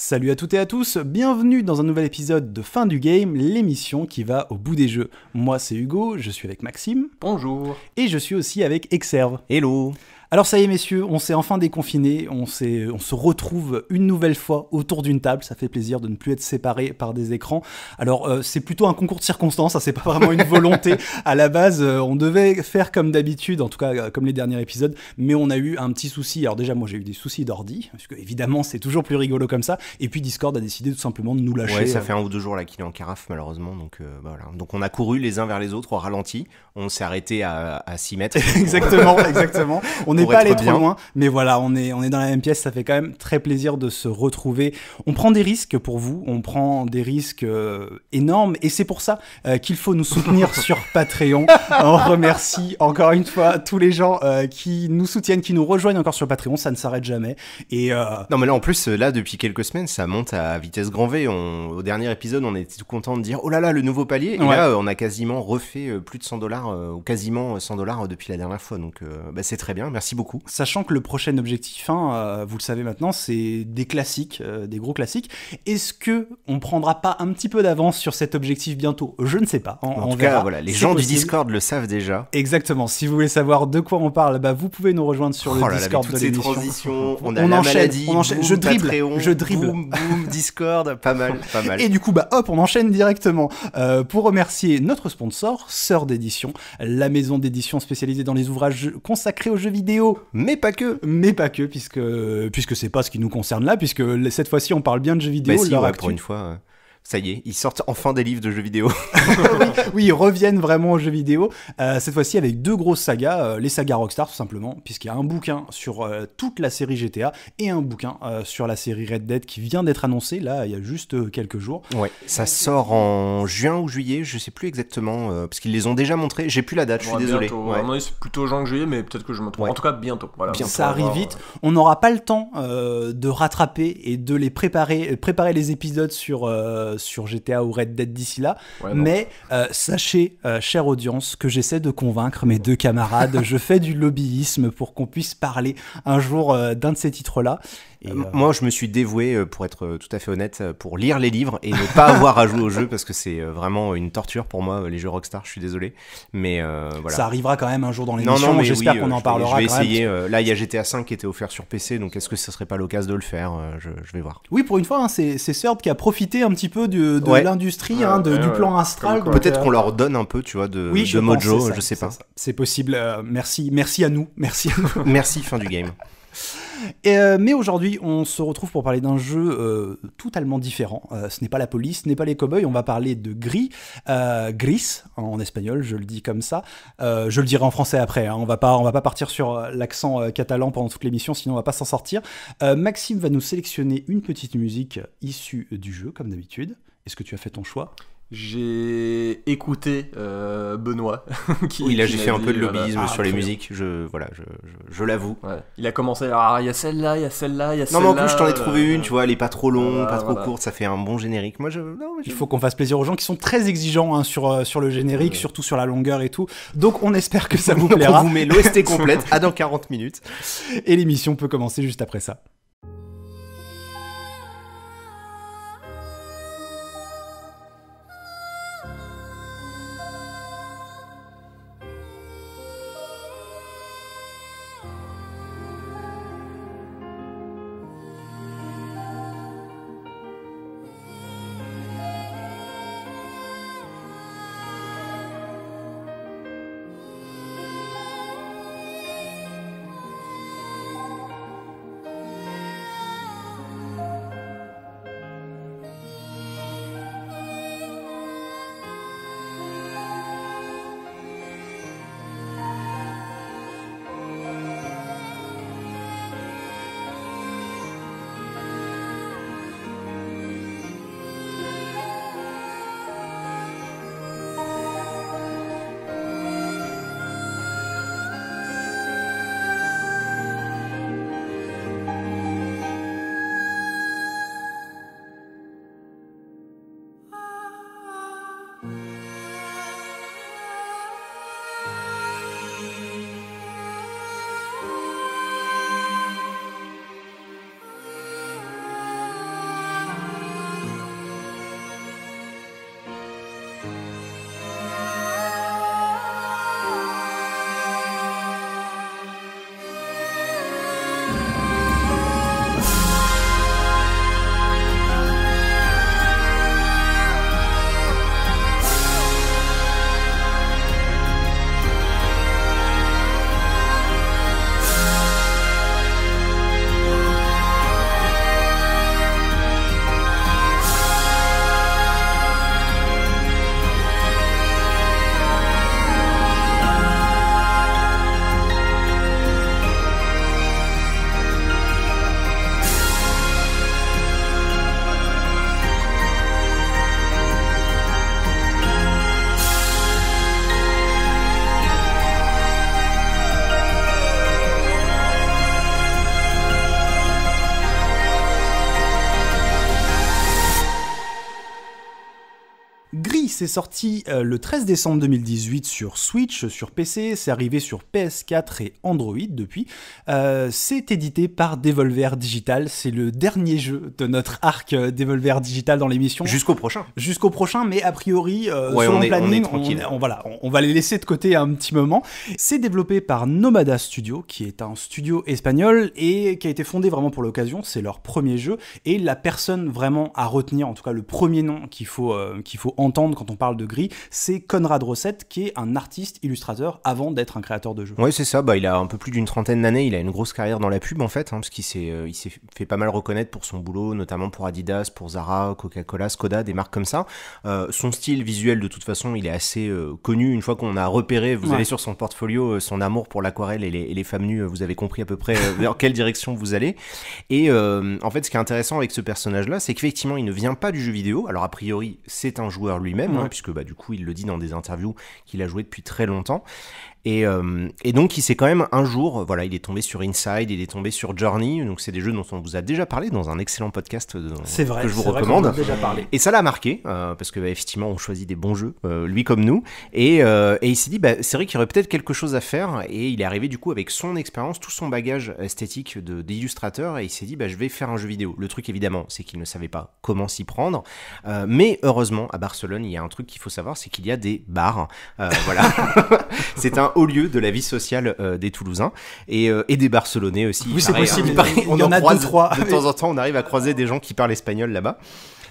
Salut à toutes et à tous, bienvenue dans un nouvel épisode de Fin du Game, l'émission qui va au bout des jeux. Moi c'est Hugo, je suis avec Maxime. Bonjour. Et je suis aussi avec Exerve. Hello. Alors ça y est messieurs, on s'est enfin déconfiné, on, se retrouve une nouvelle fois autour d'une table, ça fait plaisir de ne plus être séparés par des écrans. Alors euh, c'est plutôt un concours de circonstances, ça hein, c'est pas vraiment une volonté. à la base, euh, on devait faire comme d'habitude, en tout cas euh, comme les derniers épisodes, mais on a eu un petit souci. Alors déjà moi j'ai eu des soucis d'ordi, parce que évidemment c'est toujours plus rigolo comme ça, et puis Discord a décidé tout simplement de nous lâcher. Ouais, ça fait un ou deux jours là qu'il est en carafe malheureusement, donc bah, voilà. Donc on a couru les uns vers les autres au ralenti, on s'est arrêté à, à 6 mètres. exactement, exactement n'est pas allé trop loin, mais voilà, on est, on est dans la même pièce. Ça fait quand même très plaisir de se retrouver. On prend des risques pour vous, on prend des risques euh, énormes, et c'est pour ça euh, qu'il faut nous soutenir sur Patreon. on remercie encore une fois tous les gens euh, qui nous soutiennent, qui nous rejoignent encore sur Patreon. Ça ne s'arrête jamais. Et non, mais là en plus, là depuis quelques semaines, ça monte à vitesse grand V. au dernier épisode, on était tout content de dire oh là là le nouveau palier. Et là, on a quasiment refait plus de 100 dollars ou quasiment 100 dollars depuis la dernière fois. Donc bah, c'est très bien. Merci beaucoup. Sachant que le prochain objectif, 1 euh, vous le savez maintenant, c'est des classiques, euh, des gros classiques. Est-ce que on prendra pas un petit peu d'avance sur cet objectif bientôt Je ne sais pas. En, tout cas, voilà, les gens du Discord le savent déjà. Exactement. Si vous voulez savoir de quoi on parle, bah, vous pouvez nous rejoindre sur oh le Discord de l'émission. on, on enchaîne, je dribble, je dribble. Discord, pas mal, pas mal. Et du coup, bah hop, on enchaîne directement euh, pour remercier notre sponsor, Sœur d'édition, la maison d'édition spécialisée dans les ouvrages consacrés aux jeux vidéo mais pas que. Mais pas que, puisque, puisque c'est pas ce qui nous concerne là, puisque cette fois-ci on parle bien de jeux bah vidéo. Mais si, pour une fois ça y est, ils sortent enfin des livres de jeux vidéo. oui, ils reviennent vraiment aux jeux vidéo. Euh, cette fois-ci avec deux grosses sagas, euh, les sagas Rockstar tout simplement, puisqu'il y a un bouquin sur euh, toute la série GTA et un bouquin sur la série Red Dead qui vient d'être annoncé là il y a juste quelques jours. Ouais, ça sort en juin ou juillet, je sais plus exactement, parce qu'ils les ont déjà montrés. J'ai plus la date, je suis désolé. c'est plutôt juin juillet, mais peut-être que je me trompe. En tout cas, bientôt. ça arrive vite. On n'aura pas le temps de rattraper et de les préparer, préparer les épisodes sur sur GTA ou Red Dead d'ici là. mais euh, sachez, euh, chère audience, que j'essaie de convaincre mes deux camarades. je fais du lobbyisme pour qu'on puisse parler un jour euh, d'un de ces titres-là. Euh, moi, je me suis dévoué, euh, pour être euh, tout à fait honnête, pour lire les livres et ne pas avoir à jouer au jeu parce que c'est vraiment une torture pour moi, les jeux Rockstar, je suis désolé. Mais voilà. Ça arrivera quand même un jour dans l'émission, non, non, j'espère qu'on en parlera. Je vais essayer. là, il y a GTA 5 qui était offert sur PC, donc est-ce que ça serait pas l'occasion de le faire je, vais voir. Oui, pour une fois, hein, c'est Sword qui a profité un petit peu de, l'industrie, ah hein, du plan Astral. Peut-être qu'on leur donne un peu, tu vois, de, Mojo. je mojo, sais pas. C'est possible. merci, merci à nous. Merci à nous. merci, fin du game. Euh, mais aujourd'hui, on se retrouve pour parler d'un jeu euh, totalement différent. Euh, ce n'est pas la police, ce n'est pas les cowboys, on va parler de Gris, Gris hein, en espagnol, je le dis comme ça. je le dirai en français après, hein. on va pas, on va pas partir sur l'accent catalan pendant toute l'émission, sinon on va pas s'en sortir. Maxime va nous sélectionner une petite musique issue du jeu, comme d'habitude. Est-ce que tu as fait ton choix j'ai écouté euh, Benoît. qui, a, j'ai fait un peu de euh, lobbyisme sur les ah, musiques, je, voilà, je, je, l'avoue. Il a commencé à ah, il y a celle-là, il y a celle-là, il y a celle-là. Non, mais en plus je t'en ai trouvé euh, une, tu vois, elle est pas trop longue, pas trop courte, ça fait un bon générique. Moi, je... non, Il faut qu'on fasse plaisir aux gens qui sont très exigeants hein, sur, sur le générique, surtout sur la longueur et tout. Donc on espère que ça vous plaira. on vous met l'OST complète à dans 40 minutes. Et l'émission peut commencer juste après ça. c'est sorti euh, le 13 décembre 2018 sur Switch, sur PC, c'est arrivé sur PS4 et Android depuis. Euh, c'est édité par Devolver Digital, c'est le dernier jeu de notre arc euh, Devolver Digital dans l'émission. Jusqu'au prochain. Jusqu'au prochain, mais a priori, selon on est, planning, on, on, va les laisser de côté un petit moment. C'est développé par Nomada Studio, qui est un studio espagnol et qui a été fondé vraiment pour l'occasion, c'est leur premier jeu, et la personne vraiment à retenir, en tout cas le premier nom qu'il faut, qu'il faut entendre quand on parle de gris, c'est Conrad Rossette qui est un artiste illustrateur avant d'être un créateur de jeux. Oui, c'est ça. Bah, il a un peu plus d'une trentaine d'années. Il a une grosse carrière dans la pub en fait, hein, parce qu'il s'est euh, fait pas mal reconnaître pour son boulot, notamment pour Adidas, pour Zara, Coca-Cola, Skoda, des marques comme ça. Euh, son style visuel, de toute façon, il est assez euh, connu. Une fois qu'on a repéré, vous avez allez sur son portfolio, son amour pour l'aquarelle et, les femmes nues, vous avez compris à peu près vers quelle direction vous allez. Et en fait, ce qui est intéressant avec ce personnage-là, c'est qu'effectivement, il ne vient pas du jeu vidéo. Alors a priori, c'est un joueur lui-même puisque bah, du coup il le dit dans des interviews qu'il a joué depuis très longtemps. Euh, et, donc, il s'est quand même un jour, voilà, il est tombé sur Inside, il est tombé sur Journey. Donc, c'est des jeux dont on vous a déjà parlé dans un excellent podcast que je vous recommande. Vrai déjà parlé. Et ça l'a marqué euh, parce que bah, effectivement, on choisit des bons jeux, euh, lui comme nous. Et, il s'est dit, bah, c'est vrai qu'il y aurait peut-être quelque chose à faire. Et il est arrivé du coup avec son expérience, tout son bagage esthétique d'illustrateur, et il s'est dit, bah, je vais faire un jeu vidéo. Le truc évidemment, c'est qu'il ne savait pas comment s'y prendre. mais heureusement, à Barcelone, il y a un truc qu'il faut savoir, c'est qu'il y a des bars. voilà, c'est un haut lieu de la vie sociale euh, des Toulousains euh, et, des Barcelonais aussi. Oui, c'est hein. possible. on en, a deux, trois. De temps en temps, on arrive à croiser des gens qui parlent espagnol là-bas.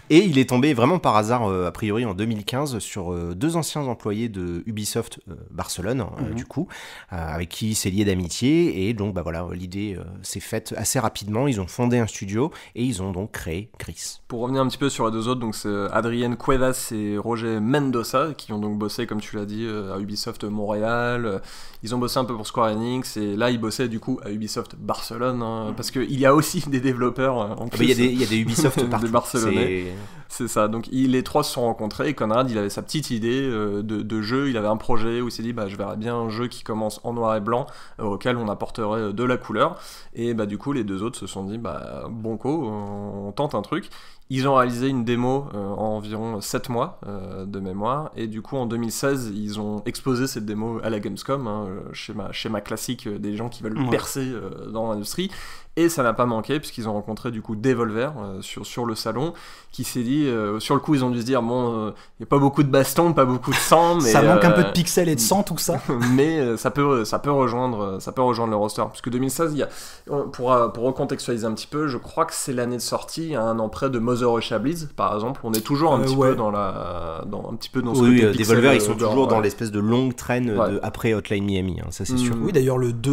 Et il est tombé vraiment par hasard, euh, a priori en 2015, sur euh, deux anciens employés de Ubisoft euh, Barcelone, hein, mhm. du coup, avec qui il s'est lié d'amitié. Et donc, bah voilà, l'idée s'est faite assez rapidement. Ils ont fondé un studio et ils ont donc créé Chris. Pour revenir un petit peu sur les deux autres, donc c'est Adrien Cuevas et Roger Mendoza qui ont donc bossé, comme tu l'as dit, à Ubisoft Montréal. Ils ont bossé un peu pour Square Enix et là ils bossaient du coup à Ubisoft Barcelone parce hein, mm. parce qu'il y a aussi des développeurs hein, en ah bah, Il y, y, a des Ubisoft de C'est ça. Donc les trois se sont rencontrés. Et Conrad, il avait sa petite idée euh, de, jeu. Il avait un projet où il s'est dit bah, je verrais bien un jeu qui commence en noir et blanc euh, auquel on apporterait euh, de la couleur. Et bah, du coup, les deux autres se sont dit bah, bon co on tente un truc. Ils ont réalisé une démo euh, en environ 7 mois euh, de mémoire, et du coup en 2016, ils ont exposé cette démo à la Gamescom, hein, schéma, euh, schéma classique des gens qui veulent percer dans l'industrie, et ça n'a pas manqué, puisqu'ils ont rencontré du coup Devolver euh, sur, sur le salon, qui s'est dit, euh, sur le coup, ils ont dû se dire, bon, euh, il n'y a pas beaucoup de baston, pas beaucoup de sang, mais. ça manque un peu de pixels et de sang, tout ça. mais ça, peut, ça, peut rejoindre, ça peut rejoindre le roster. Puisque 2016, y a, pour, pour recontextualiser un petit peu, je crois que c'est l'année de sortie, à un an près de Mother Russia par exemple. On est toujours un petit peu dans la. Dans, un petit peu dans ce oui, Devolver, ils sont toujours dans l'espèce de longue traîne après Hotline Miami, hein, ça c'est sûr. Mmh. Oui, d'ailleurs, le 2,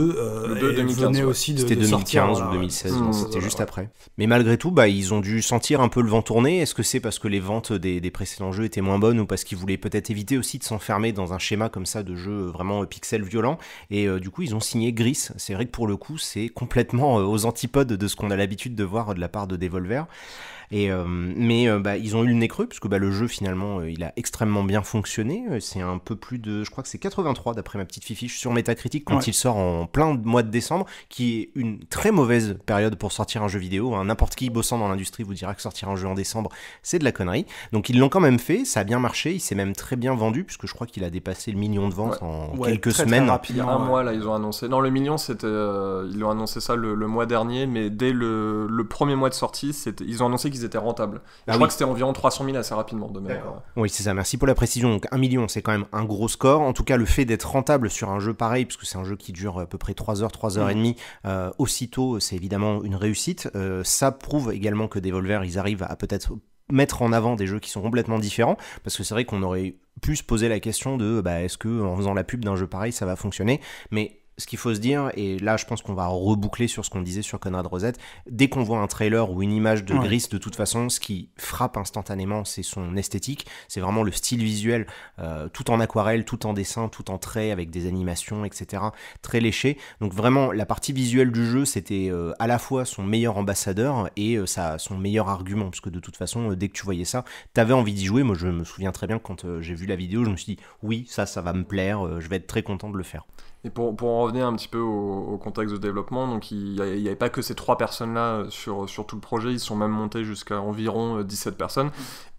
le venait aussi de, 2015, sortir. 2016, mmh, c'était juste après. Mais malgré tout, bah, ils ont dû sentir un peu le vent tourner. Est-ce que c'est parce que les ventes des, précédents jeux étaient moins bonnes ou parce qu'ils voulaient peut-être éviter aussi de s'enfermer dans un schéma comme ça de jeu vraiment pixel violent Et euh, du coup, ils ont signé Gris. C'est vrai que pour le coup, c'est complètement euh, aux antipodes de ce qu'on a l'habitude de voir de la part de Devolver. Et, euh, mais euh, bah, ils ont eu le nez creux, puisque bah, le jeu finalement euh, il a extrêmement bien fonctionné. C'est un peu plus de, je crois que c'est 83 d'après ma petite fifiche sur Metacritic quand il sort en plein mois de décembre, qui est une très mauvaise période pour sortir un jeu vidéo. Hein. N'importe qui bossant dans l'industrie vous dira que sortir un jeu en décembre, c'est de la connerie. Donc ils l'ont quand même fait, ça a bien marché, il s'est même très bien vendu, puisque je crois qu'il a dépassé le million de ventes en quelques semaines. rapidement, un mois là, ils ont annoncé. Non, le million, c'était, ils ont annoncé ça le, mois dernier, mais dès le, le premier mois de sortie, ils ont annoncé ils étaient rentables. Ah je crois que c'était environ 300 000 assez rapidement de Oui, c'est ça. Merci pour la précision. Donc 1 million, c'est quand même un gros score. En tout cas, le fait d'être rentable sur un jeu pareil, puisque c'est un jeu qui dure à peu près 3 heures, 3 heures 30 et mm. demie, euh, aussitôt, c'est évidemment une réussite. Euh, ça prouve également que Devolver, ils arrivent à peut-être mettre en avant des jeux qui sont complètement différents, parce que c'est vrai qu'on aurait pu se poser la question de bah, est-ce que en faisant la pub d'un jeu pareil, ça va fonctionner Mais ce qu'il faut se dire, et là je pense qu'on va reboucler sur ce qu'on disait sur Conrad Rosette, dès qu'on voit un trailer ou une image de Gris, de toute façon, ce qui frappe instantanément, c'est son esthétique, c'est vraiment le style visuel, euh, tout en aquarelle, tout en dessin, tout en trait, avec des animations, etc., très léché. Donc vraiment, la partie visuelle du jeu, c'était euh, à la fois son meilleur ambassadeur et euh, son meilleur argument, parce que de toute façon, dès que tu voyais ça, t'avais envie d'y jouer. Moi je me souviens très bien quand j'ai vu la vidéo, je me suis dit, oui, ça, ça va me plaire, je vais être très content de le faire. Et pour, pour, en revenir un petit peu au, contexte de développement, donc il n'y avait pas que ces trois personnes-là euh, sur, sur tout le projet, ils sont même montés jusqu'à environ 17 euh, personnes.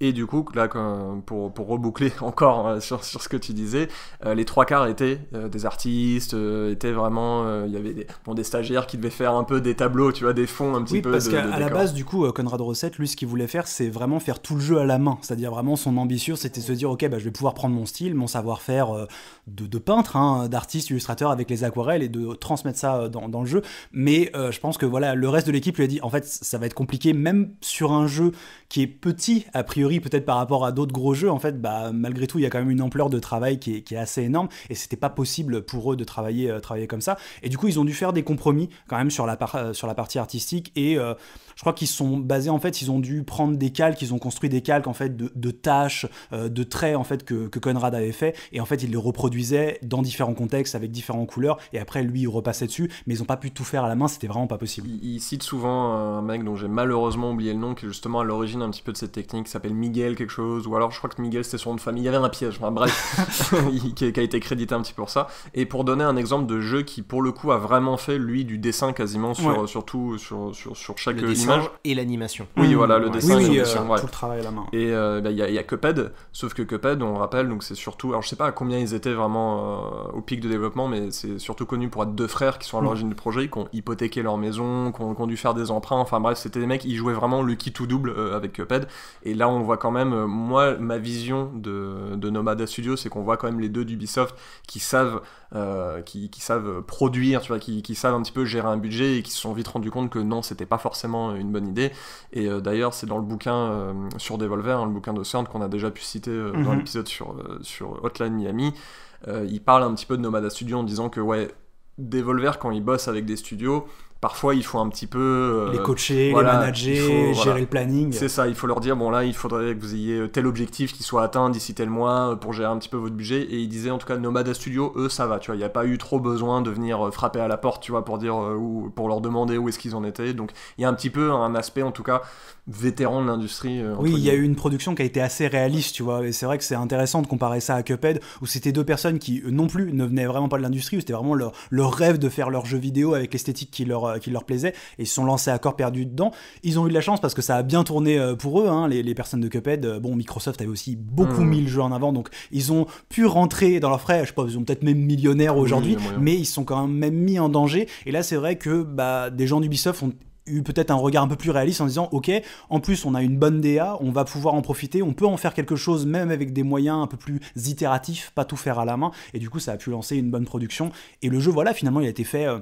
Et du coup, là, pour, pour reboucler encore euh, sur, sur ce que tu disais, les trois quarts étaient des artistes, étaient vraiment. il y avait des, bon, des stagiaires qui devaient faire un peu des tableaux, tu vois, des fonds un petit oui, Parce qu'à la base, du coup, Conrad Rosset, lui, ce qu'il voulait faire, c'est vraiment faire tout le jeu à la main. C'est-à-dire vraiment son ambition, c'était se dire, ok, bah, je vais pouvoir prendre mon style, mon savoir-faire de, peintre, hein, d'artiste, illustrateur avec les aquarelles et de transmettre ça euh, dans, dans le jeu. Mais euh, je pense que voilà, le reste de l'équipe lui a dit en fait, ça va être compliqué, même sur un jeu qui est petit, a priori, peut-être par rapport à d'autres gros jeux, en fait, bah, malgré tout, il y a quand même une ampleur de travail qui est, qui est assez énorme, et c'était pas possible pour eux de travailler, euh, travailler comme ça. Et du coup, ils ont dû faire des compromis quand même sur la, euh, sur la partie artistique, et euh, je crois qu'ils sont basés, en fait, ils ont dû prendre des calques, ils ont construit des calques, en fait, de, de tâches, de traits, en fait, que, que, Conrad avait fait, et en fait, ils les reproduisaient dans différents contextes, avec différentes couleurs, et après, lui, il repassait dessus, mais ils ont pas pu tout faire à la main, c'était vraiment pas possible. Il, il cite souvent un mec dont j'ai malheureusement oublié le nom, qui est justement à l'origine un petit peu de cette technique, s'appelle Miguel quelque chose, ou alors je crois que Miguel c'était son nom de famille, il y avait un piège, bref, qui, a été crédité un petit peu pour ça. Et pour donner un exemple de jeu qui pour le coup a vraiment fait lui du dessin quasiment sur, sur tout, sur, sur, chaque le image. Et l'animation. Oui, voilà, le dessin et l'animation. Euh, tout le travail à la main. Et euh, bah, il y, a, y, a Cuphead, sauf que Cuphead, on rappelle, donc c'est surtout, alors je sais pas à combien ils étaient vraiment euh, au pic de développement, mais c'est surtout connu pour être deux frères qui sont à mm. l'origine du projet, qui ont hypothéqué leur maison, qui ont, dû faire des emprunts, enfin bref, c'était des mecs, ils jouaient vraiment le qui tout double avec avec Cuphead. Euh, et là, on voit quand même, euh, moi, ma vision de, Nomada Studio, c'est qu'on voit quand même les deux d'Ubisoft qui savent, euh, qui, savent produire, tu vois, qui, savent un petit peu gérer un budget et qui se sont vite rendu compte que non, c'était pas forcément une bonne idée. Et d'ailleurs, c'est dans le bouquin sur Devolver, hein, le bouquin de qu'on a déjà pu citer dans mhm. l'épisode sur, sur Hotline Miami. il parle un petit peu de Nomada Studio en disant que ouais, Devolver, quand ils bossent avec des studios, Parfois, il faut un petit peu. Euh, les coacher, les manager, gérer le planning. C'est ça, il faut leur dire bon, là, il faudrait que vous ayez euh, tel objectif qui soit atteint d'ici tel mois euh, pour gérer un petit peu votre budget. Et ils disaient en tout cas, Nomada Studio, eux, ça va, tu vois. Il n'y a pas eu trop besoin de venir frapper à la porte, tu vois, pour, dire, ou, pour leur demander où est-ce qu'ils en étaient. Donc, il y a un petit peu un aspect, en tout cas, vétérans de l'industrie. Euh, oui, il y a eu une production qui a été assez réaliste, tu vois. Et c'est vrai que c'est intéressant de comparer ça à Cuphead, où c'était deux personnes qui, non plus, ne venaient vraiment pas de l'industrie, où c'était vraiment leur, rêve de faire leur jeu vidéo avec l'esthétique qui leur, euh, qui leur plaisait, et ils se sont lancés à corps perdu dedans. Ils ont eu de la chance parce que ça a bien tourné euh, pour eux, hein, les, personnes de Cuphead. Bon, Microsoft avait aussi beaucoup mmh. mis le jeu en avant, donc ils ont pu rentrer dans leur frais, je sais pas, ils ont peut-être même millionnaires aujourd'hui, mais ils sont quand même mis en danger. Et là, c'est vrai que bah, des gens d'Ubisoft ont eu peut-être un regard un peu plus réaliste en disant ok en plus on a une bonne DA on va pouvoir en profiter on peut en faire quelque chose même avec des moyens un peu plus itératifs pas tout faire à la main et du coup ça a pu lancer une bonne production et le jeu voilà finalement il a été fait euh,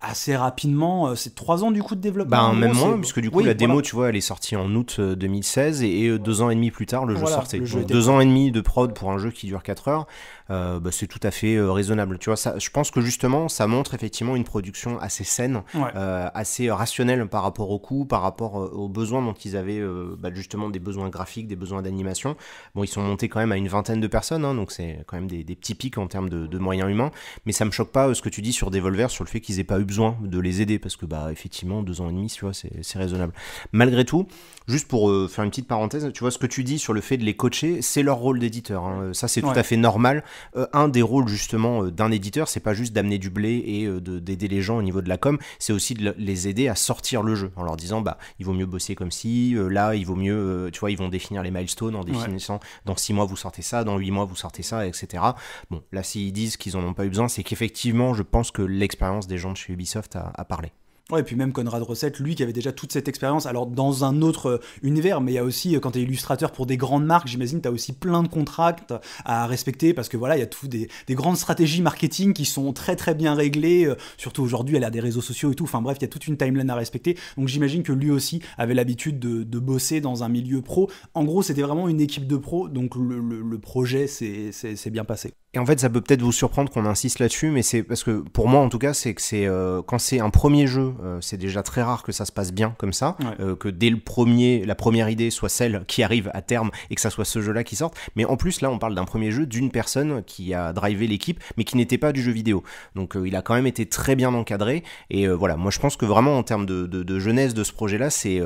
assez rapidement, euh, c'est trois ans du coup de développement. Bah, même moins, puisque du coup la démo, tu vois, elle est sortie en août 2016 euh, et, deux ans et demi plus tard, le jeu sortait. deux ans et demi de prod pour un jeu qui dure quatre heures. Euh, bah, c'est tout à fait euh, raisonnable. Tu vois, ça, je pense que justement, ça montre effectivement une production assez saine, euh, assez rationnelle par rapport au coût, par rapport aux besoins dont ils avaient bah, justement des besoins graphiques, des besoins d'animation. Bon, ils sont montés quand même à une vingtaine de personnes, hein, donc c'est quand même des, petits pics en termes de, moyens humains. Mais ça me choque pas ce que tu dis sur Devolver, sur le fait qu'ils n'aient pas eu besoin de les aider, parce que bah effectivement, deux ans et demi, tu vois, c'est raisonnable. Malgré tout, juste pour faire une petite parenthèse, tu vois ce que tu dis sur le fait de les coacher, c'est leur rôle d'éditeur. Hein. Ça, c'est tout à fait normal. Euh, un des rôles justement euh, d'un éditeur, c'est pas juste d'amener du blé et euh, d'aider les gens au niveau de la com, c'est aussi de les aider à sortir le jeu en leur disant bah il vaut mieux bosser comme si, là il vaut mieux, tu vois, ils vont définir les milestones en définissant dans 6 mois vous sortez ça, dans 8 mois vous sortez ça, etc. Bon, là s'ils disent qu'ils en ont pas eu besoin, c'est qu'effectivement je pense que l'expérience des gens de chez Ubisoft a parlé. Ouais, et puis même Conrad Recette, lui qui avait déjà toute cette expérience, alors dans un autre euh, univers, mais il y a aussi, euh, quand tu es illustrateur pour des grandes marques, j'imagine, tu as aussi plein de contrats à respecter parce que voilà, il y a tout des, grandes stratégies marketing qui sont très très bien réglées, euh, surtout aujourd'hui à l'ère des réseaux sociaux et tout. Enfin bref, il y a toute une timeline à respecter. Donc j'imagine que lui aussi avait l'habitude de, bosser dans un milieu pro. En gros, c'était vraiment une équipe de pro, donc le, projet s'est bien passé. Et en fait, ça peut peut-être vous surprendre qu'on insiste là-dessus, mais c'est parce que pour moi en tout cas, c'est que c'est quand c'est un premier jeu euh, c'est déjà très rare que ça se passe bien comme ça, euh, que dès le premier, la première idée soit celle qui arrive à terme et que ça soit ce jeu-là qui sorte. Mais en plus, là, on parle d'un premier jeu d'une personne qui a drivé l'équipe, mais qui n'était pas du jeu vidéo. Donc, euh, il a quand même été très bien encadré. Et voilà, moi, je pense que vraiment, en termes de, de jeunesse de ce projet-là, c'est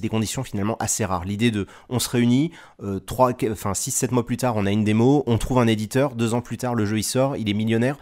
des conditions finalement assez rares. L'idée de on se réunit, 3, enfin, 6-7 mois plus tard, on a une démo, on trouve un éditeur, deux ans plus tard, le jeu il sort, il est millionnaire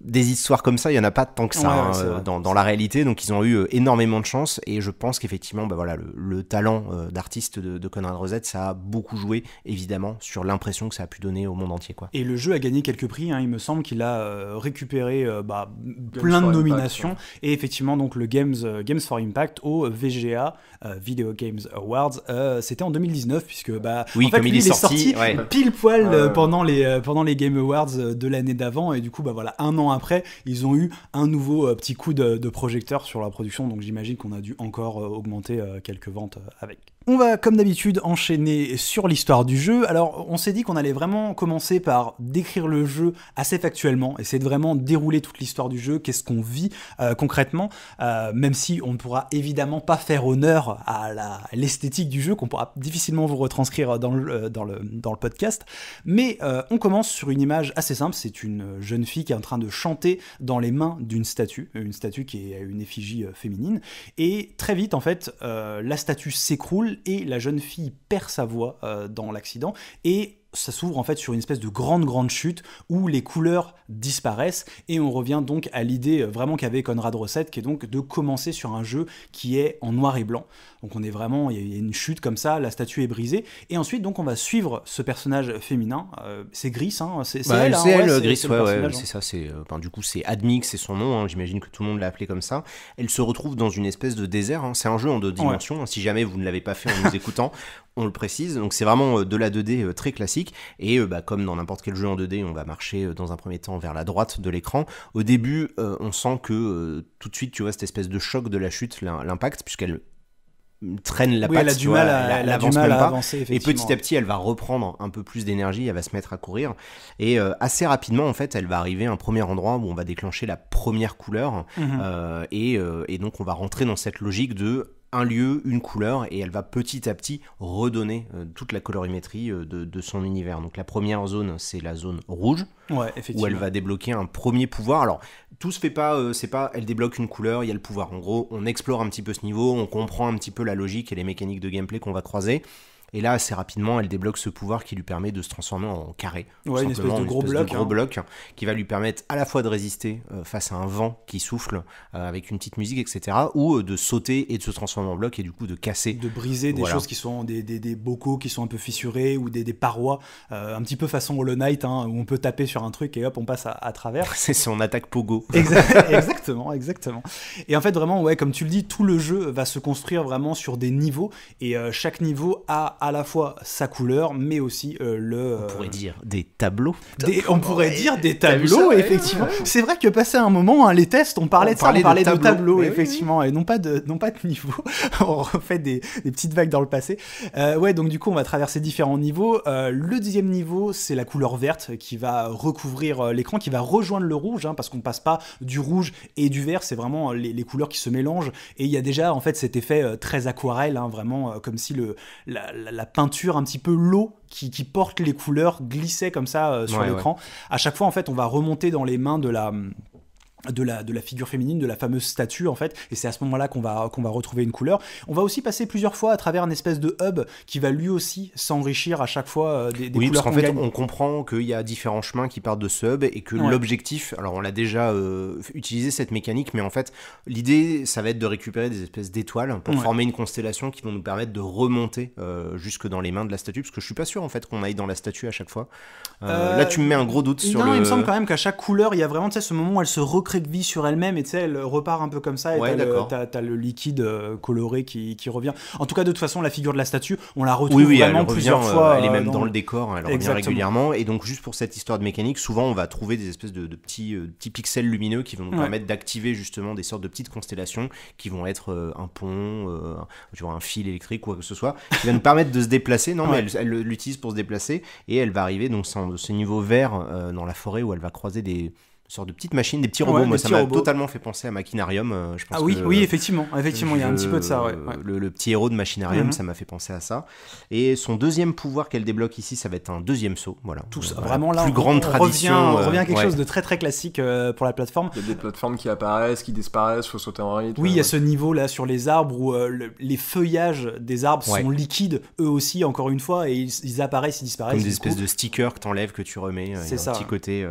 des histoires comme ça, il n'y en a pas tant que ça hein, dans, la réalité. Donc ils ont eu euh, énormément de chance et je pense qu'effectivement, bah voilà, le, talent euh, d'artiste de, Conrad Rosette, ça a beaucoup joué évidemment sur l'impression que ça a pu donner au monde entier. Quoi. Et le jeu a gagné quelques prix. Hein. il me semble qu'il a euh, récupéré bah, plein de nominations et effectivement donc le Games Games for Impact au VGA Video Games Awards. C'était en 2019 puisque bah en fait, il est sorti, pile poil pendant les pendant les Game Awards de l'année d'avant et du coup bah voilà un an après, ils ont eu un nouveau euh, petit coup de projecteur sur la production, donc j'imagine qu'on a dû encore euh, augmenter euh, quelques ventes avec. On va, comme d'habitude, enchaîner sur l'histoire du jeu. Alors, on s'est dit qu'on allait vraiment commencer par décrire le jeu assez factuellement, essayer de vraiment dérouler toute l'histoire du jeu, qu'est-ce qu'on vit euh, concrètement, euh, même si on ne pourra évidemment pas faire honneur à l'esthétique du jeu, qu'on pourra difficilement vous retranscrire dans le, euh, dans le, podcast. Mais on commence sur une image assez simple, c'est une jeune fille qui est en train de chanter dans les mains d'une statue, une statue qui est une effigie féminine, et très vite, en fait, la statue s'écroule et la jeune fille perd sa voix euh, dans l'accident et ça s'ouvre en fait sur une espèce de grande grande chute où les couleurs disparaissent et on revient donc à l'idée euh, vraiment qu'avait Conrad Rossette qui est donc de commencer sur un jeu qui est en noir et blanc. Donc on est vraiment, il y a une chute comme ça, la statue est brisée. Et ensuite, donc on va suivre ce personnage féminin. Euh, c'est Gris, hein, c'est bah, elle. Hein, elle Gris, c'est hein. ça. C'est, euh, du coup, c'est Admix, c'est son nom. Hein, j'imagine que tout le monde l'a appelé comme ça. Elle se retrouve dans une espèce de désert. Hein. C'est un jeu en deux dimensions. Si jamais vous ne l'avez pas fait en nous écoutant, on le précise. Donc c'est vraiment euh, de la 2D très classique. Et bah, comme dans n'importe quel jeu en 2D, on va marcher dans un premier temps vers la droite de l'écran. Au début, on sent que tout de suite, tu vois cette espèce de choc de la chute, l'impact, puisqu'elle traîne la elle a du mal, à, avancer, et petit à petit, elle va reprendre un peu plus d'énergie, elle va se mettre à courir. Et euh, assez rapidement, en fait, elle va arriver à un premier endroit où on va déclencher la première couleur. Mhm. Euh, euh, et, donc, on va rentrer dans cette logique de un lieu, une couleur, et elle va petit à petit redonner euh, toute la colorimétrie euh, de, son univers. Donc la première zone, c'est la zone rouge, où elle va débloquer un premier pouvoir. Alors tout se fait pas, euh, c'est pas, elle débloque une couleur, il y a le pouvoir. En gros, on explore un petit peu ce niveau, on comprend un petit peu la logique et les mécaniques de gameplay qu'on va croiser. Et là, assez rapidement, elle débloque ce pouvoir qui lui permet de se transformer en carré. Ouais, une espèce de gros, bloc, gros hein. bloc. qui va lui permettre à la fois de résister euh, face à un vent qui souffle euh, avec une petite musique, etc. Ou euh, de sauter et de se transformer en bloc et du coup de casser. De briser des choses qui sont des, des, des, bocaux qui sont un peu fissurés ou des, des parois, un petit peu façon Hollow Knight, hein, où on peut taper sur un truc et hop, on passe à, travers. C'est son attaque pogo. exactement, exactement. Et en fait, vraiment, ouais, comme tu le dis, tout le jeu va se construire vraiment sur des niveaux et chaque niveau a, a à la fois sa couleur, mais aussi euh, le. On euh, pourrait dire des tableaux. on pourrait dire des tableaux, effectivement. C'est vrai que passé un moment, hein, les tests, on parlait de ça, on parlait de, tableaux, effectivement, et non pas de, non pas de niveau. on refait des, petites vagues dans le passé. Euh, ouais, donc du coup, on va traverser différents niveaux. le deuxième niveau, c'est la couleur verte qui va recouvrir l'écran, qui va rejoindre le rouge, hein, parce qu'on passe pas du rouge et du vert, c'est vraiment les, couleurs qui se mélangent. Et il y a déjà en fait cet effet très aquarelle, hein, vraiment comme si le la, la, peinture, un petit peu l'eau qui, porte les couleurs glissait comme ça euh, sur l'écran. À chaque fois, en fait, on va remonter dans les mains de la de la, figure féminine, de la fameuse statue en fait, et c'est à ce moment-là qu'on va, qu'on va retrouver une couleur. On va aussi passer plusieurs fois à travers une espèce de hub qui va lui aussi s'enrichir à chaque fois euh, des, couleurs. Oui, parce qu'en fait, on comprend qu'il y a différents chemins qui partent de ce hub et que l'objectif, alors on l'a déjà euh, utilisé cette mécanique, mais en fait, l'idée, ça va être de récupérer des espèces d'étoiles pour former une constellation qui vont nous permettre de remonter euh, jusque dans les mains de la statue, parce que je suis pas sûr en fait qu'on aille dans la statue à chaque fois. là, tu me mets un gros doute sur non, il me semble quand même qu'à chaque couleur, il y a vraiment ce moment où elle se de vie sur elle-même et tu sais, elle repart un peu comme ça et t'as, le, liquide euh, coloré qui, revient. En tout cas, de toute façon, la figure de la statue, on la retrouve plusieurs euh, fois. elle est euh, même dans, le décor, elle revient régulièrement. Et donc, juste pour cette histoire de mécanique, souvent on va trouver des espèces de, petits, petits pixels lumineux qui vont nous permettre d'activer justement des sortes de petites constellations qui vont être un pont, euh, tu vois, un fil électrique, quoi que ce soit, qui va nous permettre de se déplacer. Non, mais elle l'utilise pour se déplacer et elle va arriver donc sans ce niveau vert dans la forêt où elle va croiser des sorte de petite machine, des petits ah robots. Moi, ça m'a totalement fait penser à Machinarium. Euh, je pense ah oui, oui, effectivement, effectivement, il y a un petit peu de ça. Le, petit héros de Machinarium, mhm. ça m'a fait penser à ça. Et son deuxième pouvoir qu'elle débloque ici, ça va être un deuxième saut. Voilà. Tout ça, vraiment là, plus grande tradition. Revient, on euh, revient à quelque chose de très très classique euh, pour la plateforme. Il y a des plateformes qui apparaissent, qui disparaissent, faut sauter en rythme. Oui, il y a ce niveau là sur les arbres où les feuillages des arbres sont liquides, eux aussi, encore une fois, et ils, apparaissent, ils disparaissent. Comme des espèces de stickers que enlèves, que tu remets. C'est ça. Petit côté.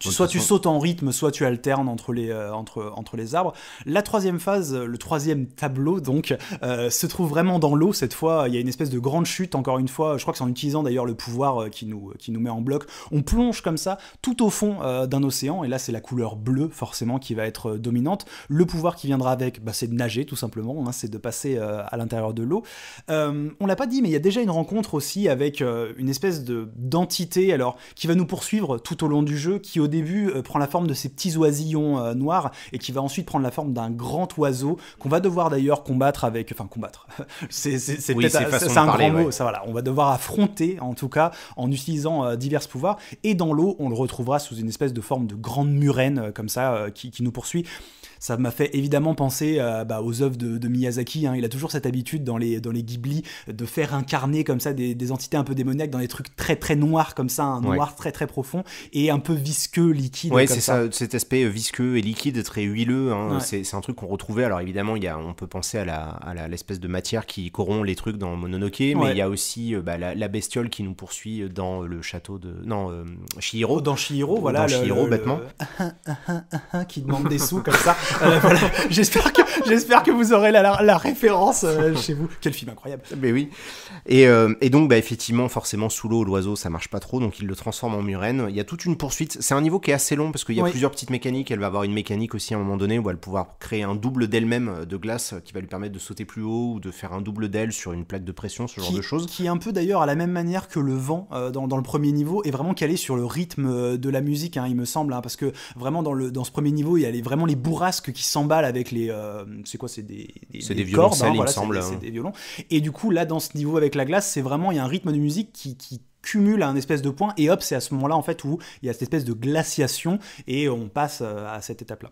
Soit tu sautes en rythme, soit tu alternes entre les, euh, entre, entre les arbres. La troisième phase, euh, le troisième tableau, donc, euh, se trouve vraiment dans l'eau. Cette fois, il y a une espèce de grande chute, encore une fois. Je crois que c'est en utilisant d'ailleurs le pouvoir qui nous, qui nous met en bloc. On plonge comme ça tout au fond d'un océan, et là, c'est la couleur bleue, forcément, qui va être dominante. Le pouvoir qui viendra avec, bah, c'est de nager, tout simplement, hein. c'est de passer à l'intérieur de l'eau. on l'a pas dit, mais il y a déjà une rencontre aussi avec une espèce d'entité, alors, qui va nous poursuivre tout au long du jeu, qui au début prend la la forme de ces petits oisillons euh, noirs et qui va ensuite prendre la forme d'un grand oiseau qu'on va devoir d'ailleurs combattre avec, enfin combattre. c'est c'est oui, un grand mot. Ça voilà, on va devoir affronter en tout cas en utilisant diverses euh, divers pouvoirs. Et dans l'eau, on le retrouvera sous une espèce de forme de grande murène euh, comme ça qui, qui nous poursuit. Ça m'a fait évidemment penser euh, bah, aux œuvres de, Miyazaki. Hein. Il a toujours cette habitude dans les, dans les Ghibli de faire incarner comme ça des, entités un peu démoniaques dans des trucs très très noirs comme ça, un noir très très profond et un peu visqueux, liquide. Oui, c'est ça. cet aspect euh, visqueux et liquide, très huileux. Hein, c'est un truc qu'on retrouvait. Alors évidemment, il y a, on peut penser à l'espèce la, à de matière qui corrompt les trucs dans Mononoke, mais il y a aussi euh, bah, la, bestiole qui nous poursuit dans le château de. Non, euh, Shihiro. Dans Shihiro, voilà. Dans le, Shihiro, bêtement. qui demande des sous comme ça. Euh, j'espère, que, j'espère que vous aurez la, la, référence euh, chez vous. Quel film incroyable. Mais oui. Et, euh, et donc, bah, effectivement, forcément, sous l'eau, l'oiseau, ça marche pas trop, donc il le transforme en murène. Il y a toute une poursuite. C'est un niveau qui est assez long parce qu'il y a plusieurs petites mécaniques. Elle va avoir une mécanique aussi à un moment donné où elle va pouvoir créer un double d'elle-même de glace qui va lui permettre de sauter plus haut ou de faire un double d'elle sur une plaque de pression, ce genre de choses. Qui est un peu d'ailleurs à la même manière que le vent dans, dans, le premier niveau est vraiment calé sur le rythme de la musique, hein, il me semble, hein, parce que vraiment dans, le, dans ce premier niveau, il y a les, vraiment les bourras qui s'emballe avec les. Euh, c'est quoi C'est des, des, violons, hein, hein. C'est des violons. Et du coup, là, dans ce niveau avec la glace, c'est vraiment. Il y a un rythme de musique qui, qui cumule à un espèce de point et hop c'est à ce moment là en fait où il y a cette espèce de glaciation et on passe euh, à cette étape là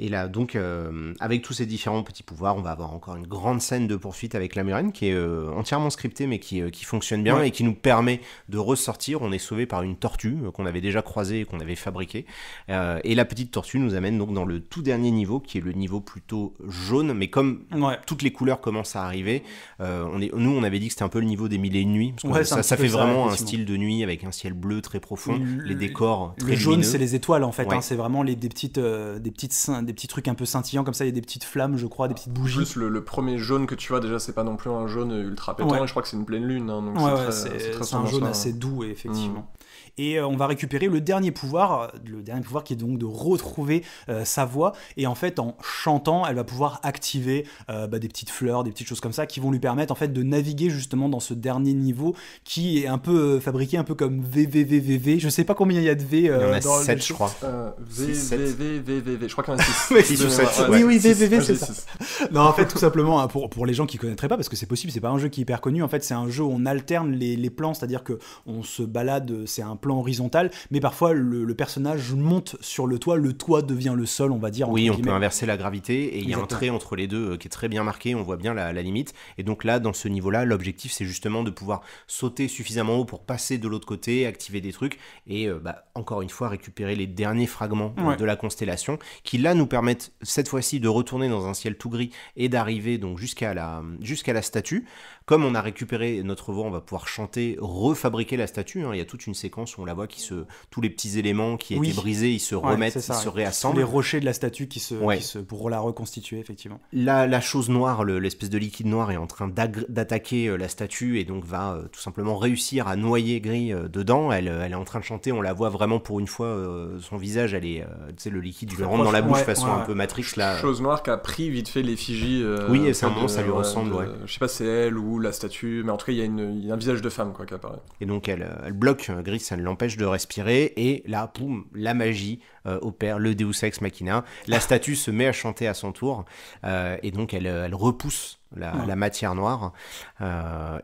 et là, donc, euh, avec tous ces différents petits pouvoirs, on va avoir encore une grande scène de poursuite avec la Murène qui est euh, entièrement scriptée, mais qui, euh, qui fonctionne bien et qui nous permet de ressortir. On est sauvé par une tortue qu'on avait déjà croisée et qu'on avait fabriquée. et la petite tortue nous amène donc dans le tout dernier niveau, qui est le niveau plutôt jaune, mais comme toutes les couleurs commencent à arriver, on est, nous, on avait dit que c'était un peu le niveau des mille et une nuits, parce que ça, fait vraiment un style de nuit avec un ciel bleu très profond, les décors très Le jaune, c'est les étoiles en fait, hein. c'est vraiment les, des petites, des petites des petits trucs un peu scintillants comme ça, il y a des petites flammes, je crois, des petites bougies. plus, le, premier jaune que tu vois, déjà, c'est pas non plus un jaune ultra pétant, je crois que c'est une pleine lune, hein, donc c'est, c'est un jaune assez doux, effectivement. Hmm et euh, on va récupérer le dernier pouvoir, euh, le dernier pouvoir qui est donc de retrouver euh, sa voix, et en fait en chantant, elle va pouvoir activer bah, des petites fleurs, des petites choses comme ça, qui vont lui permettre en fait de naviguer justement dans ce dernier niveau qui est un peu fabriqué un peu comme VVVVV, je sais pas combien il y a de V. il y 7 je crois. VVVVV, je crois qu'il y en a 6. 7. Oui, oui, VVV, ah, c'est ça. Non, en fait tout simplement, hein, pour, pour les gens qui connaîtraient pas, parce que c'est possible, c'est pas un jeu qui est hyper connu, en fait c'est un jeu où on alterne les, les plans, c'est-à-dire que on se balade, c'est un plan horizontal, mais parfois le, personnage monte sur le toit, le toit devient le sol, on va dire. Oui, on peut inverser la gravité, et il y a un trait entre les deux euh, qui est très bien marqué, on voit bien la, limite. Et donc là, dans ce niveau-là, l'objectif, c'est justement de pouvoir sauter suffisamment haut pour passer de l'autre côté, activer des trucs, et euh, bah, encore une fois, récupérer les derniers fragments euh, de la constellation, qui là nous permettent cette fois-ci de retourner dans un ciel tout gris et d'arriver donc jusqu'à la, jusqu'à la statue. Comme on a récupéré notre voix, on va pouvoir chanter, refabriquer la statue. Hein. Il y a toute une séquence où on la voit qui se, tous les petits éléments qui étaient brisés, ils se remettent, ils se réassemblent. Les rochers de la statue qui se, pour la reconstituer effectivement. La, la chose noire, l'espèce de liquide noir est en train d'attaquer euh, la statue et donc va euh, tout simplement réussir à noyer Gris euh, dedans. Elle, elle, est en train de chanter, on la voit vraiment pour une fois son visage, elle est, tu sais, le liquide lui rentre dans la bouche façon un peu Matrix la Chose noire qui a pris vite fait l'effigie. oui, et c'est un ça lui ressemble. Ouais. je sais pas, c'est elle ou la statue, mais en tout cas, il y, a, un visage de femme quoi, qui apparaît. Et donc, elle, euh, elle bloque euh, Gris, elle l'empêche de respirer, et là, poum, la magie euh, père le Deus Ex Machina. La ah. statue se met à chanter à son tour euh, et donc elle, euh, repousse ah. la, matière noire.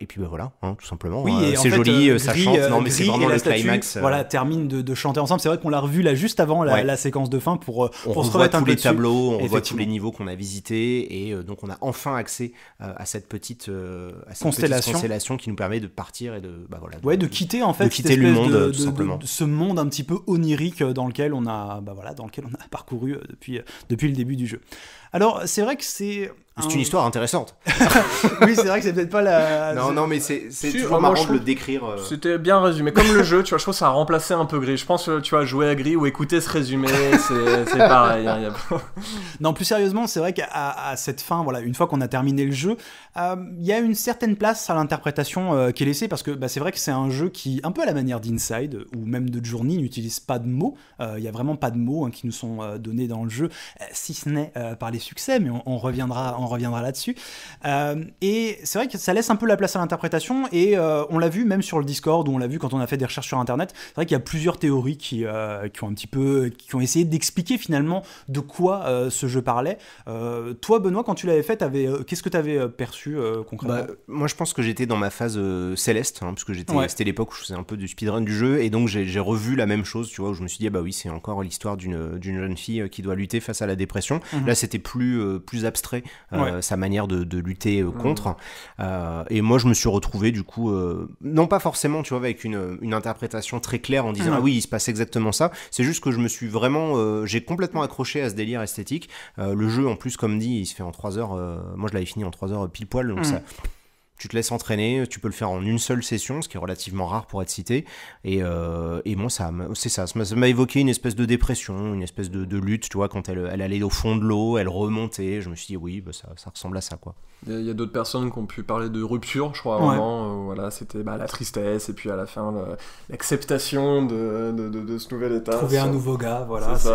et puis ben voilà, hein, tout simplement. Oui, hein. c'est joli, ça chante. Non, mais c'est vraiment le statue, climax. Voilà, termine de, chanter ensemble. C'est vrai qu'on l'a revu là juste avant la, séquence de fin pour, pour se remettre un peu. tous les tableaux, on voit tous les niveaux qu'on a visités. Et donc on a enfin accès à cette petite, constellation. qui nous permet de partir et de. Bah voilà, de, quitter en fait de quitter le monde, de, ce monde un petit peu onirique dans lequel on a, bah, bah voilà, dans lequel on a parcouru euh, depuis, euh, depuis le début du jeu. Alors c'est vrai que c'est c'est ah une histoire intéressante. oui, c'est vrai que c'est peut-être pas la. Non, non, mais c'est c'est toujours ah, marrant de le décrire. Euh. C'était bien résumé. Comme le jeu, tu vois, je trouve que ça a remplacé un peu Gris. Je pense que euh, tu vois, jouer à Gris ou écouter ce résumé, c'est pareil. Hein, non, plus sérieusement, c'est vrai qu'à cette fin, voilà, une fois qu'on a terminé le jeu, euh, il y a une certaine place à l'interprétation qui est laissée parce que bah, c'est vrai que c'est un jeu qui, un peu à la manière d'Inside ou même de Journey, n'utilise pas de mots. Il n'y a vraiment pas de mots hein, qui nous sont donnés dans le jeu, si ce n'est par les succès, mais on, on reviendra. En on reviendra là-dessus. Euh, et c'est vrai que ça laisse un peu la place à l'interprétation, et euh, on l'a vu même sur le Discord, où on l'a vu quand on a fait des recherches sur Internet, c'est vrai qu'il y a plusieurs théories qui, euh, qui ont un petit peu, qui ont essayé d'expliquer finalement de quoi ce jeu parlait. toi, Benoît, quand tu l'avais fait, qu'est-ce que tu avais perçu concrètement bah, Moi, je pense que j'étais dans ma phase céleste, hein, parce que j'étais, c'était l'époque où je faisais un peu du speedrun du jeu, et donc j'ai, revu la même chose, tu vois, où je me suis dit, ah bah oui, c'est encore l'histoire d'une, jeune fille qui doit lutter face à la dépression. Mmh. Là, c'était plus, plus abstrait euh, sa manière de, lutter euh, mmh. contre. Euh, et moi, je me suis retrouvé du coup, non pas forcément, tu vois, avec une, interprétation très claire en disant ah ah oui, il se passe exactement ça. C'est juste que je me suis vraiment, j'ai complètement accroché à ce délire esthétique. le jeu, en plus, comme dit, il se fait en 3 heures. moi, je l'avais fini en 3 heures pile poil, donc mmh. ça tu te laisses entraîner, tu peux le faire en une seule session, ce qui est relativement rare pour être cité. Et, euh, et moi, ça, c'est ça, ça m'a évoqué une espèce de dépression, une espèce de, lutte, tu vois, quand elle, elle, allait au fond de l'eau, elle remontait. Je me suis dit, oui, bah, ça, ressemble à ça, quoi. Il y a, d'autres personnes qui ont pu parler de rupture, je crois, vraiment. Euh, voilà, c'était bah, la tristesse, et puis à la fin, l'acceptation de, de, ce nouvel état. Trouver un nouveau gars, voilà. C'est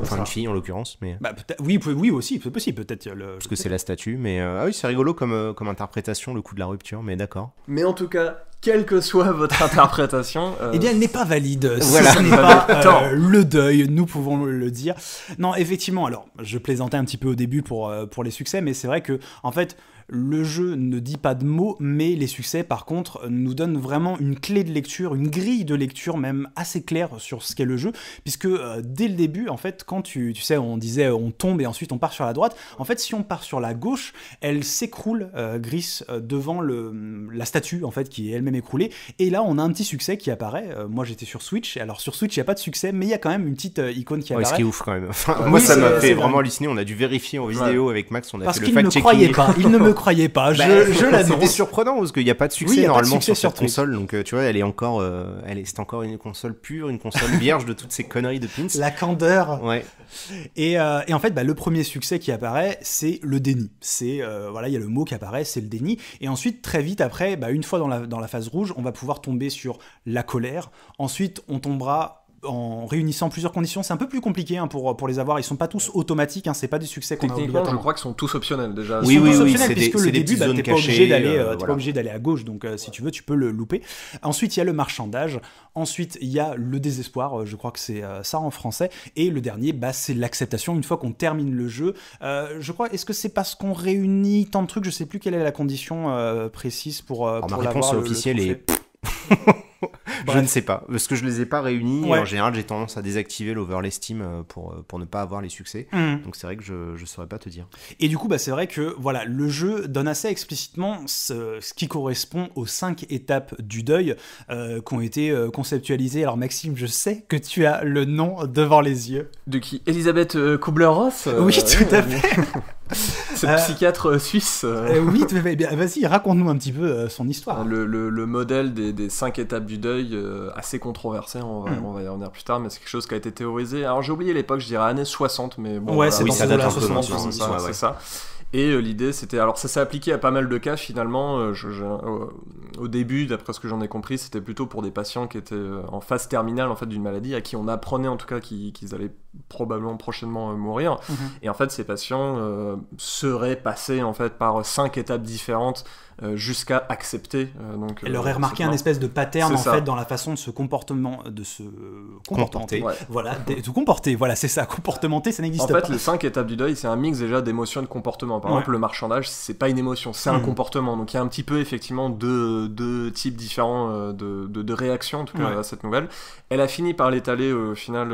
enfin, une fille, en l'occurrence. Mais... Euh. Bah, oui, oui aussi, c'est possible, peut-être. Parce que c'est la statue, mais euh, ah oui, c'est rigolo comme, comme interprétation, le coup de rupture, mais d'accord. Mais en tout cas, quelle que soit votre interprétation. et euh, Eh bien, elle n'est pas valide. ce n'est pas euh, le deuil, nous pouvons le dire. Non, effectivement, alors, je plaisantais un petit peu au début pour, euh, pour les succès, mais c'est vrai que, en fait, le jeu ne dit pas de mots, mais les succès, par contre, nous donnent vraiment une clé de lecture, une grille de lecture même assez claire sur ce qu'est le jeu, puisque euh, dès le début, en fait, quand tu, sais, on disait on tombe et ensuite on part sur la droite, en fait, si on part sur la gauche, elle s'écroule, grise euh, Gris, euh, devant le, la statue, en fait, qui est elle-même écroulée, et là, on a un petit succès qui apparaît. moi, j'étais sur Switch, alors sur Switch, il n'y a pas de succès, mais il y a quand même une petite icône qui apparaît. Ouais, ce qui est ouf quand même. moi, ça m'a fait vraiment halluciner, on a dû vérifier en vidéo avec Max, on a fait le ne croyait pas, croyais pas. je, bah, surprenant parce qu'il n'y a pas de succès normalement sur cette console. Donc euh, tu vois, elle est encore, euh, elle est, c'est encore une console pure, une console vierge de toutes ces conneries de pins. La candeur. Ouais. Et, euh, en fait, bah, le premier succès qui apparaît, c'est le déni. C'est voilà, il y a le mot qui apparaît, c'est le déni. Et ensuite, très vite après, bah, une fois dans la, dans la phase rouge, on va pouvoir tomber sur la colère. Ensuite, on tombera en réunissant plusieurs conditions, c'est un peu plus compliqué hein, pour, pour les avoir. Ils sont pas tous automatiques, hein, c'est pas du succès qu'on a Je crois qu'ils sont tous optionnels déjà. Oui, oui, oui, c'est puisque le début, bah, t'es pas euh, euh, obligé d'aller à gauche, donc euh, si tu veux, tu peux le louper. Ensuite, il y a le marchandage. Ensuite, il y a le désespoir. Je crois que c'est ça en français. Et le dernier, bah, c'est l'acceptation. Une fois qu'on termine le jeu, je crois. Est-ce que c'est parce qu'on réunit tant de trucs Je sais plus quelle est la condition précise pour. pour ma réponse officielle est. Je ne sais pas. Parce que je ne les ai pas réunis. en général, j'ai tendance à désactiver l'overlay Steam euh, pour, euh, pour ne pas avoir les succès. Mmh. Donc c'est vrai que je ne saurais pas te dire. Et du coup, bah, c'est vrai que voilà, le jeu donne assez explicitement ce, qui correspond aux cinq étapes du deuil euh, qui ont été conceptualisées. Alors Maxime, je sais que tu as le nom devant les yeux. De qui Elisabeth Kubler-Ross Oui, tout à fait. C'est le euh, psychiatre euh, suisse. Euh. oui, eh vas-y, raconte-nous un petit peu son histoire. Le, modèle des, cinq étapes du deuil, assez controversé, on va, hmm. on va y revenir plus tard, mais c'est quelque chose qui a été théorisé. Alors j'ai oublié l'époque, je dirais années 60, mais bon. Ouais, c'est oui, ça date ouais, ça. Et euh, l'idée, c'était. Alors, ça s'est appliqué à pas mal de cas finalement. Euh, je, au début, d'après ce que j'en ai compris, c'était plutôt pour des patients qui étaient euh, en phase terminale en fait d'une maladie, à qui on apprenait en tout cas qu'ils allaient probablement prochainement mourir. Mhm. Et en fait, ces patients seraient passés en fait par cinq étapes différentes euh, jusqu'à accepter. Euh, donc, Elle euh, aurait remarqué un espèce de pattern en fait dans la façon de se comportement, de se comportementer. Voilà, de, comporter, voilà, c'est ça, comportementer, ça n'existe pas. En fait, les cinq étapes du deuil, c'est un mix déjà d'émotions et de comportements. Par exemple, le marchandage, c'est pas une émotion, c'est un mm. comportement. Donc il y a un petit peu effectivement deux, types différents de, de, réactions en tout cas à cette nouvelle. Elle a fini par l'étaler au final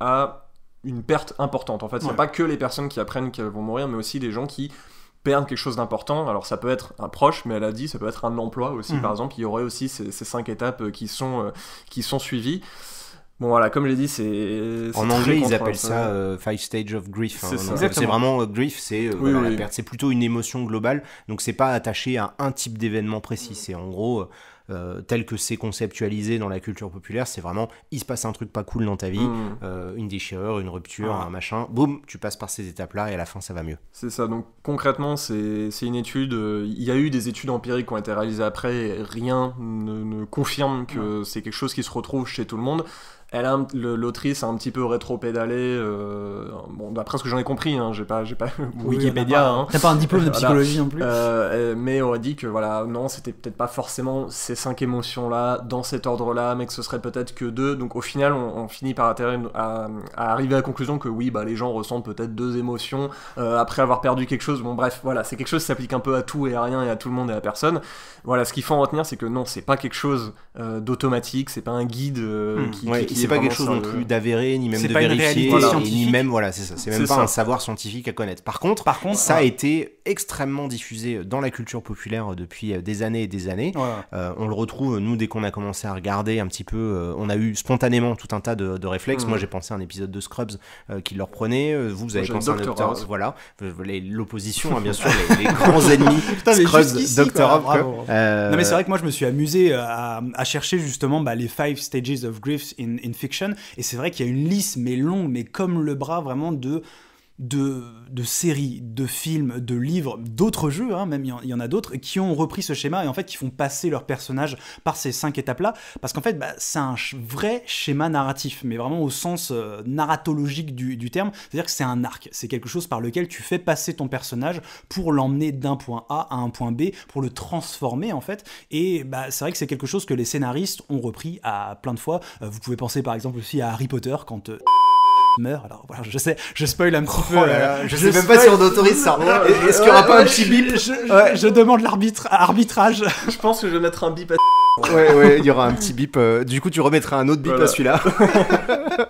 à une perte importante. En fait, c'est pas que les personnes qui apprennent qu'elles vont mourir, mais aussi les gens qui perdre quelque chose d'important. Alors ça peut être un proche, mais elle a dit ça peut être un emploi aussi. Mhm. Par exemple, il y aurait aussi ces, cinq étapes euh, qui sont, euh, qui sont suivies. Bon voilà, comme l'ai dit, c'est en anglais ils appellent ça euh, five stage of grief. Hein. c'est vraiment grief, c'est la perte, c'est plutôt une émotion globale. Donc c'est pas attaché à un type d'événement précis. C'est en gros euh, tel que c'est conceptualisé dans la culture populaire, c'est vraiment il se passe un truc pas cool dans ta vie, hmm. euh, une déchirure, une rupture, ah. un machin, boum, tu passes par ces étapes-là et à la fin ça va mieux. C'est ça, donc concrètement, c'est une étude, euh, il y a eu des études empiriques qui ont été réalisées après, rien ne, confirme que c'est quelque chose qui se retrouve chez tout le monde elle a l'autrice a un petit peu rétro-pédalé. Euh, bon, d'après ce que j'en ai compris, hein, j'ai pas, j'ai pas Wikipédia. T'as pas, hein. t'as pas un diplôme de psychologie en plus. Euh, mais on a dit que voilà, non, c'était peut-être pas forcément ces cinq émotions-là dans cet ordre-là, mais que ce serait peut-être que deux. Donc au final, on, finit par à, à, arriver à la conclusion que oui, bah les gens ressentent peut-être deux émotions euh, après avoir perdu quelque chose. Bon bref, voilà, c'est quelque chose qui s'applique un peu à tout et à rien et à tout le monde et à personne. Voilà, ce qu'il faut en retenir, c'est que non, c'est pas quelque chose euh, d'automatique, c'est pas un guide euh, hmm. qui, qui c'est pas quelque chose non plus d'avéré, ni même de vérifié, ni même voilà, c'est ça, c'est même pas un savoir scientifique à connaître. Par contre, par contre, ça a été extrêmement diffusé dans la culture populaire depuis euh, des années et des années. Euh, on le retrouve nous dès qu'on a commencé à regarder un petit peu, euh, on a eu spontanément tout un tas de, réflexes. Mmh. Moi, j'ai pensé à un épisode de Scrubs qui leur prenait. Vous, vous avez pensé à Doctor voilà, l'opposition, hein, bien sûr, les, grands ennemis. Putain, Non mais c'est vrai que moi, je me suis amusé à, chercher justement bah, les five stages of grief in fiction. Et c'est vrai qu'il y a une lisse mais longue, mais comme le bras, vraiment de de, séries, de films, de livres, d'autres jeux, hein, même il y, en a d'autres, qui ont repris ce schéma et en fait qui font passer leur personnage par ces cinq étapes-là, parce qu'en fait bah, c'est un vrai schéma narratif, mais vraiment au sens euh, narratologique du, terme, c'est-à-dire que c'est un arc, c'est quelque chose par lequel tu fais passer ton personnage pour l'emmener d'un point A à un point B, pour le transformer en fait, et bah, c'est vrai que c'est quelque chose que les scénaristes ont repris à plein de fois, euh, vous pouvez penser par exemple aussi à Harry Potter quand... Euh, meurt. Alors voilà, je sais, je spoil un petit oh peu. Euh, je, sais même pas si on autorise ça. Est-ce qu'il y aura pas un petit bip je, demande l'arbitre, arbitrage. Je pense que je vais mettre un bip à. ouais, ouais, il y aura un petit bip. Euh, du coup, tu remettras un autre bip à celui-là.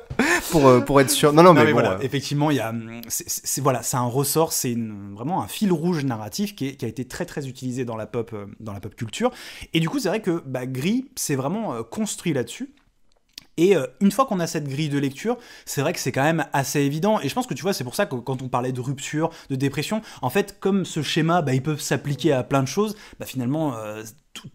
pour, euh, pour être sûr. Non, non, mais, voilà, effectivement, il y a, hum, c'est, voilà, c'est un ressort, c'est vraiment un fil rouge narratif qui, a été très très utilisé dans la pop, dans la pop culture. Et du coup, c'est vrai que bah, Gris, c'est vraiment construit là-dessus. Et euh, une fois qu'on a cette grille de lecture, c'est vrai que c'est quand même assez évident. Et je pense que tu vois, c'est pour ça que quand on parlait de rupture, de dépression, en fait, comme ce schéma, bah, ils peuvent s'appliquer à plein de choses, bah, finalement, euh,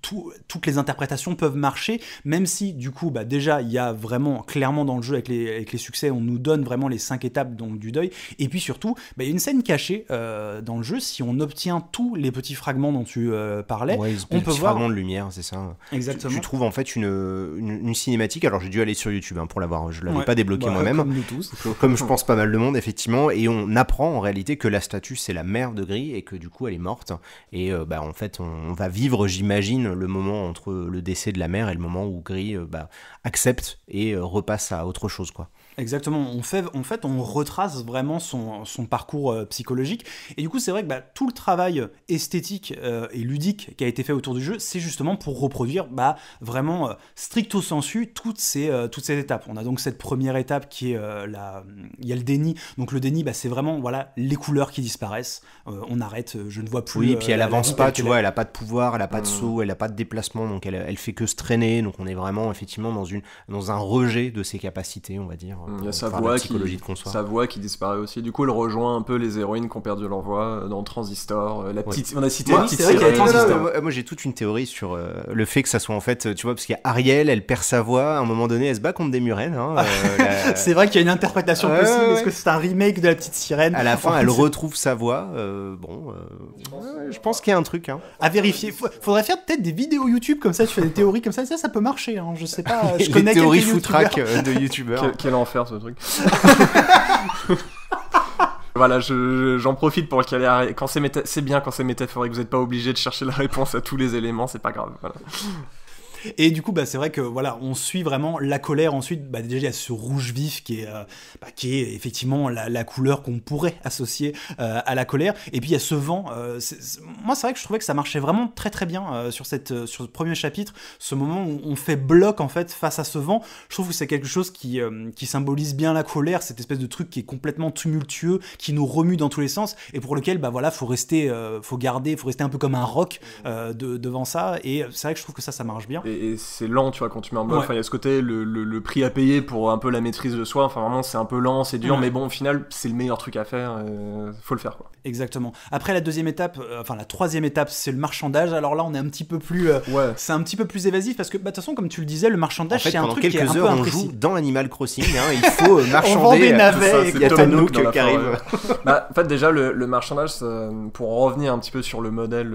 toutes les interprétations peuvent marcher, même si du coup, bah, déjà, il y a vraiment clairement dans le jeu avec les, succès, on nous donne vraiment les cinq étapes donc, du deuil. Et puis surtout, bah, il y a une scène cachée euh, dans le jeu. Si on obtient tous les petits fragments dont tu euh, parlais, on peut voir. fragments de lumière, c'est ça. Exactement. Tu, trouves en fait une, cinématique. Alors j'ai dû aller sur YouTube hein, pour l'avoir. Je l'avais pas débloqué bah, moi-même. Comme nous tous. Comme je pense pas mal de monde, effectivement. Et on apprend en réalité que la statue c'est la mère de Gris et que du coup elle est morte. Et euh, bah en fait on va vivre, j'imagine imagine le moment entre le décès de la mère et le moment où Gris euh, bah, accepte et euh, repasse à autre chose, quoi. Exactement, on fait, en fait on retrace vraiment son, parcours euh, psychologique, et du coup c'est vrai que bah, tout le travail euh, esthétique euh, et ludique qui a été fait autour du jeu, c'est justement pour reproduire bah, vraiment stricto sensu toutes ces, toutes ces étapes. On a donc cette première étape qui est la... Il y a le déni, donc le déni bah, c'est vraiment voilà, les couleurs qui disparaissent, on arrête, je ne vois plus... Oui, et puis elle avance pas, tu vois, elle a pas de pouvoir, elle a pas de mmh. saut, elle a pas de déplacement, donc elle, elle fait que se traîner, donc on est vraiment effectivement dans, une, dans un rejet de ses capacités, on va dire. Il a sa voix, qui, disparaît aussi. Du coup, elle rejoint un peu les héroïnes qui ont perdu leur voix dans Transistor. Euh, la petite, On a cité moi, petite Moi, j'ai toute une théorie sur euh, le fait que ça soit en fait, tu vois, parce qu'il y a Ariel elle perd sa voix. À un moment donné, elle se bat contre des murennes. Hein, ah, euh, c'est vrai qu'il y a une interprétation possible. Est-ce que c'est un remake de la petite sirène À la fin, elle retrouve sa voix. bon, je pense qu'il y a un truc. Hein. À vérifier. Faudrait faire peut-être des vidéos YouTube comme ça. Tu fais des théories comme ça. Ça, ça peut marcher. Hein. Je sais pas. Je connais théories foutraques de youtubeurs ce truc. voilà, j'en je, profite pour qu'il y c'est bien quand c'est métaphorique, vous n'êtes pas obligé de chercher la réponse à tous les éléments, c'est pas grave. Voilà. Et du coup, bah, c'est vrai que voilà, on suit vraiment la colère. Ensuite, bah, déjà, il y a ce rouge vif qui est, euh, bah, qui est effectivement la, couleur qu'on pourrait associer euh, à la colère. Et puis, il y a ce vent. Euh, moi, c'est vrai que je trouvais que ça marchait vraiment très très bien sur, cette, sur ce premier chapitre. Ce moment où on fait bloc en fait face à ce vent. Je trouve que c'est quelque chose qui, qui symbolise bien la colère, cette espèce de truc qui est complètement tumultueux, qui nous remue dans tous les sens et pour lequel, bah voilà, faut rester, faut garder, faut rester un peu comme un roc devant ça. Et c'est vrai que je trouve que ça, ça marche bien et c'est lent, tu vois, quand tu mets en mode. Enfin, il y a ce côté, le, le, prix à payer pour un peu la maîtrise de soi. Enfin, vraiment, c'est un peu lent, c'est dur, mais bon, au final, c'est le meilleur truc à faire. il euh, faut le faire, quoi. Exactement. Après, la deuxième étape, euh, enfin, la troisième étape, c'est le marchandage. Alors là, on est un petit peu plus. Euh, c'est un petit peu plus évasif parce que, bah, de toute façon, comme tu le disais, le marchandage, c'est un truc qui est un peu on dans Animal Crossing. Hein. il faut marchander. on vend des navets. Il y a Tanook qui arrive. bah, en fait, déjà, le, le marchandage, pour revenir un petit peu sur le modèle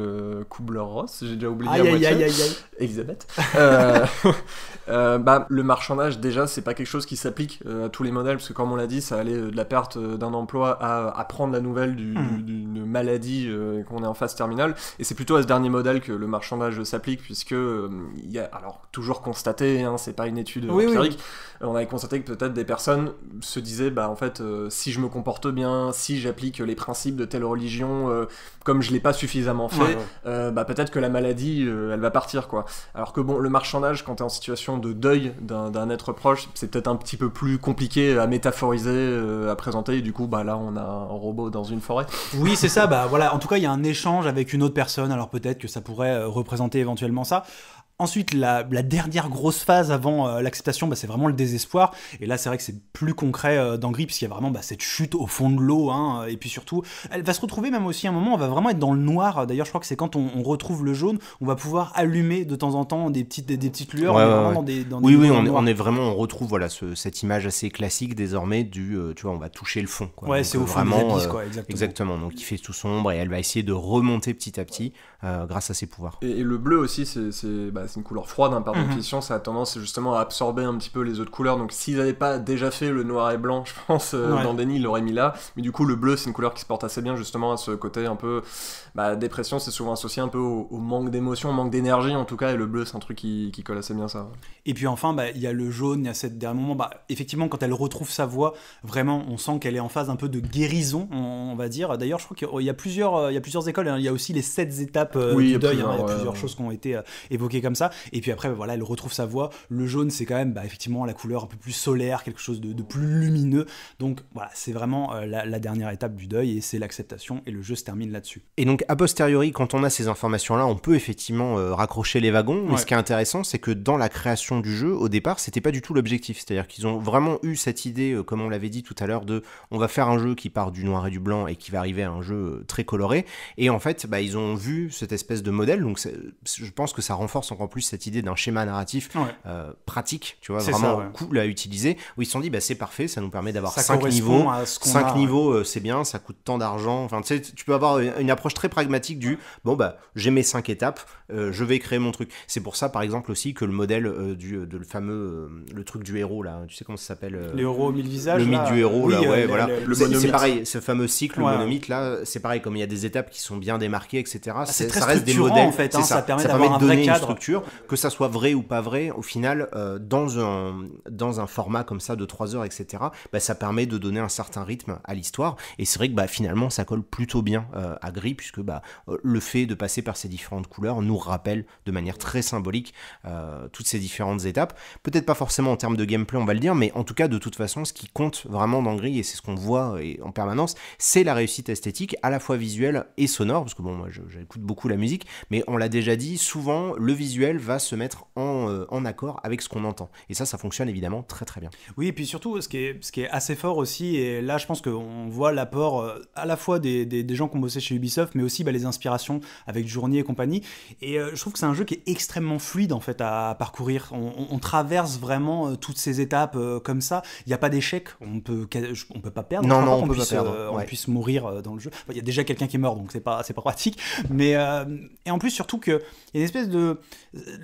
Kubler-Ross, j'ai déjà oublié. Aïe, aïe, aïe, aïe, Elisabeth. Euh, euh, bah, le marchandage, déjà, c'est pas quelque chose qui s'applique euh, à tous les modèles, parce que comme on l'a dit, ça allait de la perte d'un emploi à apprendre la nouvelle hmm. d'une maladie qu'on est en phase terminale. Et c'est plutôt à ce dernier modèle que le marchandage s'applique, puisque il y a, alors toujours constaté, hein, c'est pas une étude oui, on avait constaté que peut-être des personnes se disaient, bah en fait, si je me comporte bien, si j'applique les principes de telle religion, comme je l'ai pas suffisamment fait, bah peut-être que la maladie, elle va partir, quoi. Alors que bon, le marchandage, quand tu es en situation de deuil d'un être proche, c'est peut-être un petit peu plus compliqué à métaphoriser, euh, à présenter. Et du coup, bah, là, on a un robot dans une forêt. Oui, c'est ça. Bah, voilà. En tout cas, il y a un échange avec une autre personne. Alors peut-être que ça pourrait euh, représenter éventuellement ça. Ensuite, la, dernière grosse phase avant euh, l'acceptation, bah, c'est vraiment le désespoir. Et là, c'est vrai que c'est plus concret d'Angry, euh, dans Gris, y a vraiment bah, cette chute au fond de l'eau. Hein, et puis surtout, elle va se retrouver même aussi à un moment, on va vraiment être dans le noir. D'ailleurs, je crois que c'est quand on, retrouve le jaune, on va pouvoir allumer de temps en temps des petites, des, petites lueurs. dans oui, oui, on, on, est vraiment, on retrouve voilà, cette image assez classique désormais du, euh, tu vois, on va toucher le fond. Quoi. Ouais, c'est au fond vraiment, abysses, quoi, exactement. Donc il fait tout sombre et elle va essayer de remonter petit à petit grâce à ses pouvoirs. Et, le bleu aussi, c'est bah, c'est une couleur froide, hein, par mhm. ça a tendance justement à absorber un petit peu les autres couleurs. Donc s'il n'avaient pas déjà fait le noir et blanc, je pense, euh, dans Denis, ils l'auraient mis là. Mais du coup, le bleu, c'est une couleur qui se porte assez bien justement à ce côté un peu bah, dépression. C'est souvent associé un peu au, manque d'émotion, au manque d'énergie en tout cas. Et le bleu, c'est un truc qui, qui, colle assez bien ça. Et puis enfin, bah, il y a le jaune, il y a cette dernier moment. Bah, effectivement, quand elle retrouve sa voix, vraiment, on sent qu'elle est en phase un peu de guérison, on, va dire. D'ailleurs, je crois qu'il y a plusieurs, euh, il y a plusieurs écoles. Hein. Il y a aussi les sept étapes euh, oui, hein. Il y a plusieurs choses qui ont été évoquées comme ça. Et puis après, bah, voilà, elle retrouve sa voix. Le jaune, c'est quand même bah, effectivement la couleur un peu plus solaire, quelque chose de, plus lumineux. Donc voilà, c'est vraiment euh, la, dernière étape du deuil et c'est l'acceptation. Et le jeu se termine là-dessus. Et donc, a posteriori, quand on a ces informations-là, on peut effectivement euh, raccrocher les wagons. Mais ce qui est intéressant, c'est que dans la création du jeu, au départ, c'était pas du tout l'objectif. C'est-à-dire qu'ils ont vraiment eu cette idée, euh, comme on l'avait dit tout à l'heure, de on va faire un jeu qui part du noir et du blanc et qui va arriver à un jeu très coloré. Et en fait, bah, ils ont vu cette espèce de modèle. Donc je pense que ça renforce encore en plus cette idée d'un schéma narratif euh, pratique, tu vois, vraiment cool à utiliser, où ils se sont dit, bah, c'est parfait, ça nous permet d'avoir 5 niveaux. 5 niveaux, euh, c'est bien, ça coûte tant d'argent. Enfin, tu peux avoir une approche très pragmatique du, bon, bah, j'ai mes cinq étapes, euh, je vais créer mon truc. C'est pour ça, par exemple, aussi que le modèle du, de le fameux, le truc du héros, là, tu sais comment ça s'appelle Le héros au mille visages. Le mythe du héros, là, ouais, voilà. C'est pareil, ce fameux cycle monomythe, là, c'est pareil, comme il y a des étapes qui sont bien démarquées, etc. Ah, c'est ça reste des modèles. En fait, hein, ça, permet d'avoir donner Une structure que ça soit vrai ou pas vrai, au final, euh, dans, un, dans un format comme ça de 3 heures, etc., bah, ça permet de donner un certain rythme à l'histoire. Et c'est vrai que bah, finalement, ça colle plutôt bien euh, à Gris, puisque bah, euh, le fait de passer par ces différentes couleurs nous rappelle de manière très symbolique toutes ces différentes étapes. Peut-être pas forcément en termes de gameplay, on va le dire, mais en tout cas, de toute façon, ce qui compte vraiment dans Gris, et c'est ce qu'on voit en permanence, c'est la réussite esthétique, à la fois visuelle et sonore, parce que bon, moi j'écoute beaucoup la musique, mais on l'a déjà dit, souvent, le visuel va se mettre euh, en, accord avec ce qu'on entend. Et ça, ça fonctionne évidemment très très bien. Oui, et puis surtout, ce qui est, ce qui est assez fort aussi, et là je pense qu'on voit l'apport euh, à la fois des, gens qui ont bossé chez Ubisoft, mais aussi bah, les inspirations avec Journier et compagnie. Et euh, je trouve que c'est un jeu qui est extrêmement fluide en fait à, parcourir. On, traverse vraiment toutes ces étapes comme ça. Il n'y a pas d'échec, on peut, peut pas perdre. Non, non, on, peut pas perdre. On puisse mourir dans le jeu. Il y a déjà quelqu'un qui est mort, donc c'est pas, pas pratique. Mais, et en plus, surtout qu'il y a une espèce de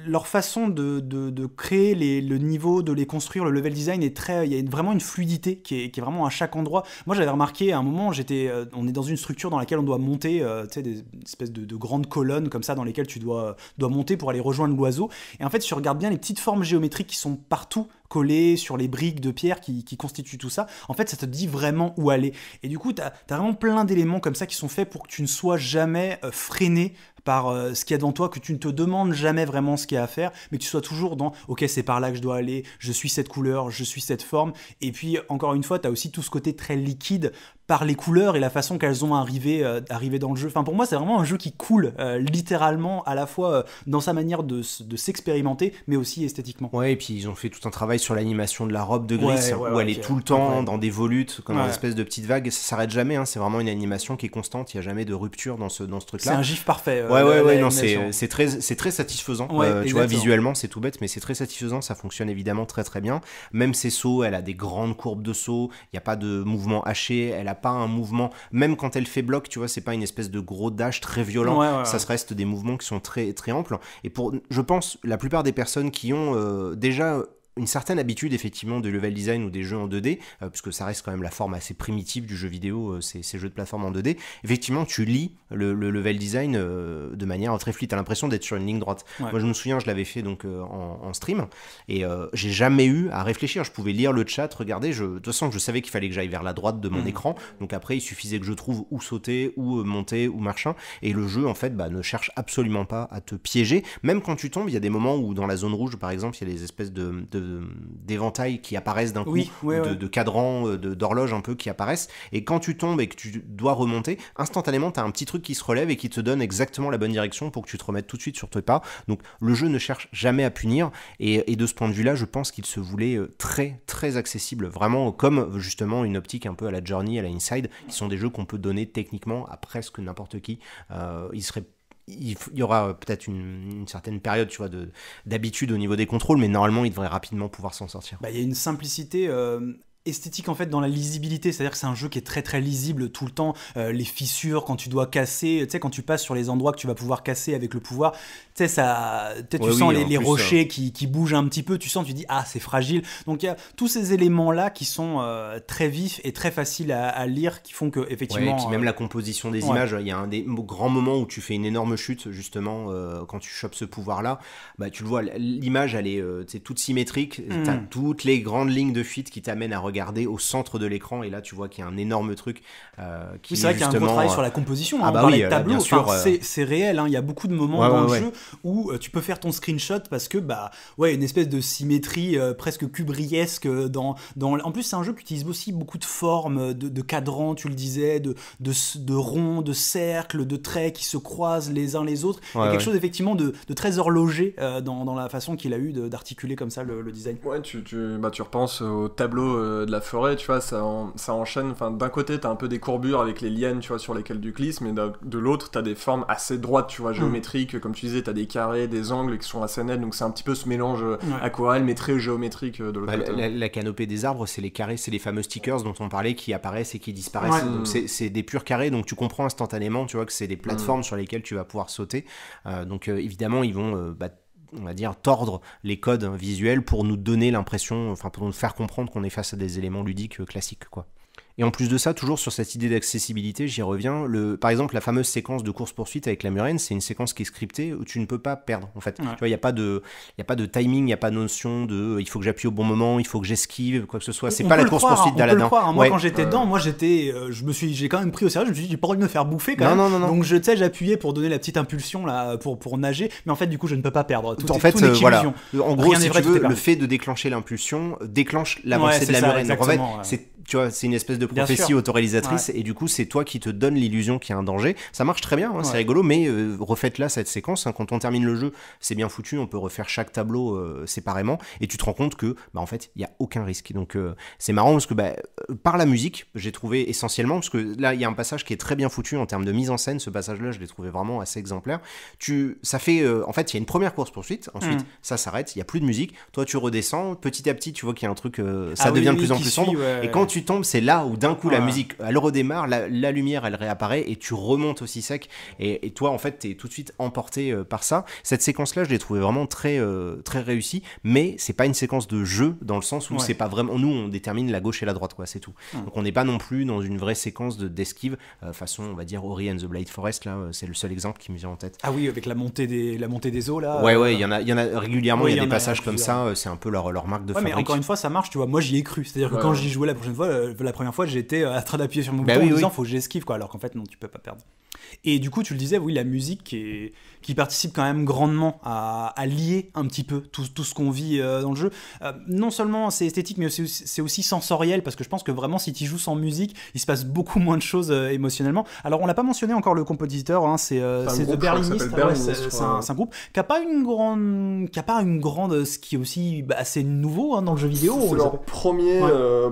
leur façon de, créer le niveau, de les construire, le level design est très. Il y a vraiment une fluidité qui est, vraiment à chaque endroit. Moi, j'avais remarqué à un moment, j'étais, euh, on est dans une structure dans laquelle on doit monter, euh, tu sais, des espèces de, grandes colonnes comme ça dans lesquelles tu dois, dois monter pour aller rejoindre l'oiseau. Et en fait, si tu regardes bien les petites formes géométriques qui sont partout collées sur les briques de pierre qui, qui constituent tout ça, en fait, ça te dit vraiment où aller. Et du coup, tu as, as, vraiment plein d'éléments comme ça qui sont faits pour que tu ne sois jamais euh, freiné par euh, ce qui est devant toi, que tu ne te demandes jamais vraiment ce qu'il y a à faire, mais tu sois toujours dans ok, c'est par là que je dois aller, je suis cette couleur, je suis cette forme. Et puis, encore une fois, tu as aussi tout ce côté très liquide par les couleurs et la façon qu'elles ont euh, arrivé, dans le jeu. Enfin, pour moi, c'est vraiment un jeu qui coule euh, littéralement à la fois euh, dans sa manière de, s'expérimenter, mais aussi esthétiquement. Ouais, et puis ils ont fait tout un travail sur l'animation de la robe de Gris, où elle est tout le temps dans des volutes, comme une espèce de petite vague, ça s'arrête jamais. Hein. C'est vraiment une animation qui est constante. Il n'y a jamais de rupture dans ce, dans ce truc-là. C'est un gif parfait. ouais, ouais, c'est très, très satisfaisant. tu vois, visuellement, c'est tout bête, mais c'est très satisfaisant. Ça fonctionne évidemment très très bien. Même ses sauts, elle a des grandes courbes de saut Il n'y a pas de mouvement haché. Elle a pas un mouvement, même quand elle fait bloc, tu vois, c'est pas une espèce de gros dash très violent. ça se reste des mouvements qui sont très, très amples. Et pour, je pense, la plupart des personnes qui ont euh, déjà une certaine habitude effectivement de level design ou des jeux en 2D, euh, puisque ça reste quand même la forme assez primitive du jeu vidéo, euh, ces, jeux de plateforme en 2D, effectivement tu lis le, level design euh, de manière très fluide, t'as l'impression d'être sur une ligne droite. Moi je me souviens, je l'avais fait donc en, stream, et j'ai jamais eu à réfléchir, je pouvais lire le chat, regarder, je, de toute façon je savais qu'il fallait que j'aille vers la droite de mon mm. écran, donc après il suffisait que je trouve où sauter, où monter, où machin, et le jeu en fait bah, ne cherche absolument pas à te piéger, même quand tu tombes, il y a des moments où dans la zone rouge par exemple, il y a des espèces de d'éventails qui apparaissent d'un coup, de, cadran de, cadrans, euh, d'horloges un peu qui apparaissent. Et quand tu tombes et que tu dois remonter, instantanément, tu as un petit truc qui se relève et qui te donne exactement la bonne direction pour que tu te remettes tout de suite sur tes pas. Donc le jeu ne cherche jamais à punir. Et, de ce point de vue-là, je pense qu'il se voulait euh, très, très accessible. Vraiment comme justement une optique un peu à la Journey, à la Inside, qui sont des jeux qu'on peut donner techniquement à presque n'importe qui. Euh, il serait il, y aura euh, peut-être une, certaine période, tu vois, d'habitude au niveau des contrôles, mais normalement, il devrait rapidement pouvoir s'en sortir. Bah, il y a une simplicité euh, esthétique en fait dans la lisibilité, c'est-à-dire que c'est un jeu qui est très très lisible tout le temps, euh, les fissures quand tu dois casser, tu sais quand tu passes sur les endroits que tu vas pouvoir casser avec le pouvoir, tu sais ça, tu sens les, rochers hein. qui, qui, bougent un petit peu, tu sens, tu dis ah c'est fragile, donc il y a tous ces éléments là qui sont euh, très vifs et très faciles à, lire, qui font que effectivement, même euh, la composition des images, il y a un des grands moments où tu fais une énorme chute justement quand tu chopes ce pouvoir là, bah tu le vois, l'image elle est toute symétrique, mm. toutes les grandes lignes de fuite qui t'amènent à au centre de l'écran et là tu vois qu'il y a un énorme truc euh, qui oui, c'est vrai qu'il y a un travail sur la euh, composition ah, hein, bah oui, euh, tableau euh. c'est réel hein. il y a beaucoup de moments dans le jeu où tu peux faire ton screenshot parce que bah ouais une espèce de symétrie presque cubriesque dans dans en plus c'est un jeu qui utilise aussi beaucoup de formes de, de cadrans tu le disais de, de, de ronds de cercles de traits qui se croisent les uns les autres il y a quelque chose effectivement de, de très horloger dans, dans, la façon qu'il a eu d'articuler comme ça le, design ouais tu tu, bah, tu repenses au tableau euh, de la forêt, tu vois, ça, ça enchaîne. Enfin, d'un côté, tu as un peu des courbures avec les lianes, tu vois, sur lesquelles tu glisses, mais de, l'autre tu as des formes assez droites, tu vois, mm. géométriques. Comme tu disais, tu as des carrés, des angles qui sont assez nets, donc c'est un petit peu ce mélange euh, aquarelle, mais très géométrique euh, de l'autre bah, côté. La, canopée des arbres, c'est les carrés, c'est les fameux stickers dont on parlait qui apparaissent et qui disparaissent. Donc c'est des purs carrés, donc tu comprends instantanément, tu vois, que c'est des mm. plateformes sur lesquelles tu vas pouvoir sauter. donc évidemment, ils vont bah, on va dire, tordre les codes visuels pour nous donner l'impression, enfin pour nous faire comprendre qu'on est face à des éléments ludiques euh, classiques. quoi. Et en plus de ça, toujours sur cette idée d'accessibilité, j'y reviens. Le, par exemple, la fameuse séquence de course-poursuite avec la Murène, c'est une séquence qui est scriptée où tu ne peux pas perdre, en fait. il n'y a, pas de, a pas de timing, il n'y a pas de notion de euh, il faut que j'appuie au bon moment, il faut que j'esquive, quoi que ce soit. C'est pas la course-poursuite d'Aladin. Moi, quand j'étais dedans, moi, j'étais, euh, je me suis, j'ai quand même pris au sérieux, je me suis dit, j'ai pas envie de me faire bouffer quand même. Donc, je, sais, j'appuyais pour donner la petite impulsion, là, pour, pour nager. Mais en fait, du coup, je ne peux pas perdre. Tout en fait, euh, En gros, tu veux, le fait de déclencher l'impulsion déclenche l'avancée de la Murène. En fait, c'est, tu vois, c'est une espèce de prophétie autoréalisatrice, et du coup, c'est toi qui te donne l'illusion qu'il y a un danger. Ça marche très bien, hein, c'est rigolo, mais euh, refaites-la cette séquence. Hein. quand on termine le jeu, c'est bien foutu, on peut refaire chaque tableau euh, séparément, et tu te rends compte que, bah, en fait, il n'y a aucun risque. Donc, euh, c'est marrant parce que bah, par la musique, j'ai trouvé essentiellement, parce que là, il y a un passage qui est très bien foutu en termes de mise en scène. Ce passage-là, je l'ai trouvé vraiment assez exemplaire. Tu, ça fait, en fait, il y a une première course poursuite, ensuite, mm. ça s'arrête, il n'y a plus de musique. Toi, tu redescends, petit à petit, tu vois qu'il y a un truc, ah ça devient de plus en plus sombre. Et quand tu tombes, c'est là où d'un coup, la musique, elle redémarre, la, lumière, elle réapparaît et tu remontes aussi sec. Et, toi, en fait, t'es tout de suite emporté euh, par ça. Cette séquence-là, je l'ai trouvée vraiment très, euh, très réussie, mais c'est pas une séquence de jeu dans le sens où c'est pas vraiment. Nous, on détermine la gauche et la droite, quoi, c'est tout. Hmm. Donc on n'est pas non plus dans une vraie séquence d'esquive, de, euh, façon, on va dire, Ori and the Blade Forest, là, c'est le seul exemple qui me vient en tête. Ah oui, avec la montée des, la montée des eaux, là. Ouais, ouais, il y, en a, y en a régulièrement, il y a des passages comme ça, c'est un peu leur, leur marque de ouais, mais encore une fois, ça marche, tu vois. Moi, j'y ai cru. C'est-à-dire que quand j'y jouais la prochaine fois, la première fois, j'étais euh, en train d'appuyer sur mon bah bouton en disant faut que j'esquive, quoi, alors qu'en fait, non, tu peux pas perdre. Et du coup, tu le disais, oui, la musique est, qui participe quand même grandement à, lier un petit peu tout, tout ce qu'on vit euh, dans le jeu. Euh, non seulement c'est esthétique, mais c'est aussi, sensoriel, parce que je pense que vraiment, si tu joues sans musique, il se passe beaucoup moins de choses euh, émotionnellement. Alors, on l'a pas mentionné encore le compositeur, hein, c'est enfin, The Berlinist, c'est un, groupe qui a pas une grande, qui a pas une grande, ce qui est aussi bah, assez nouveau hein, dans le jeu vidéo. C'est leur premier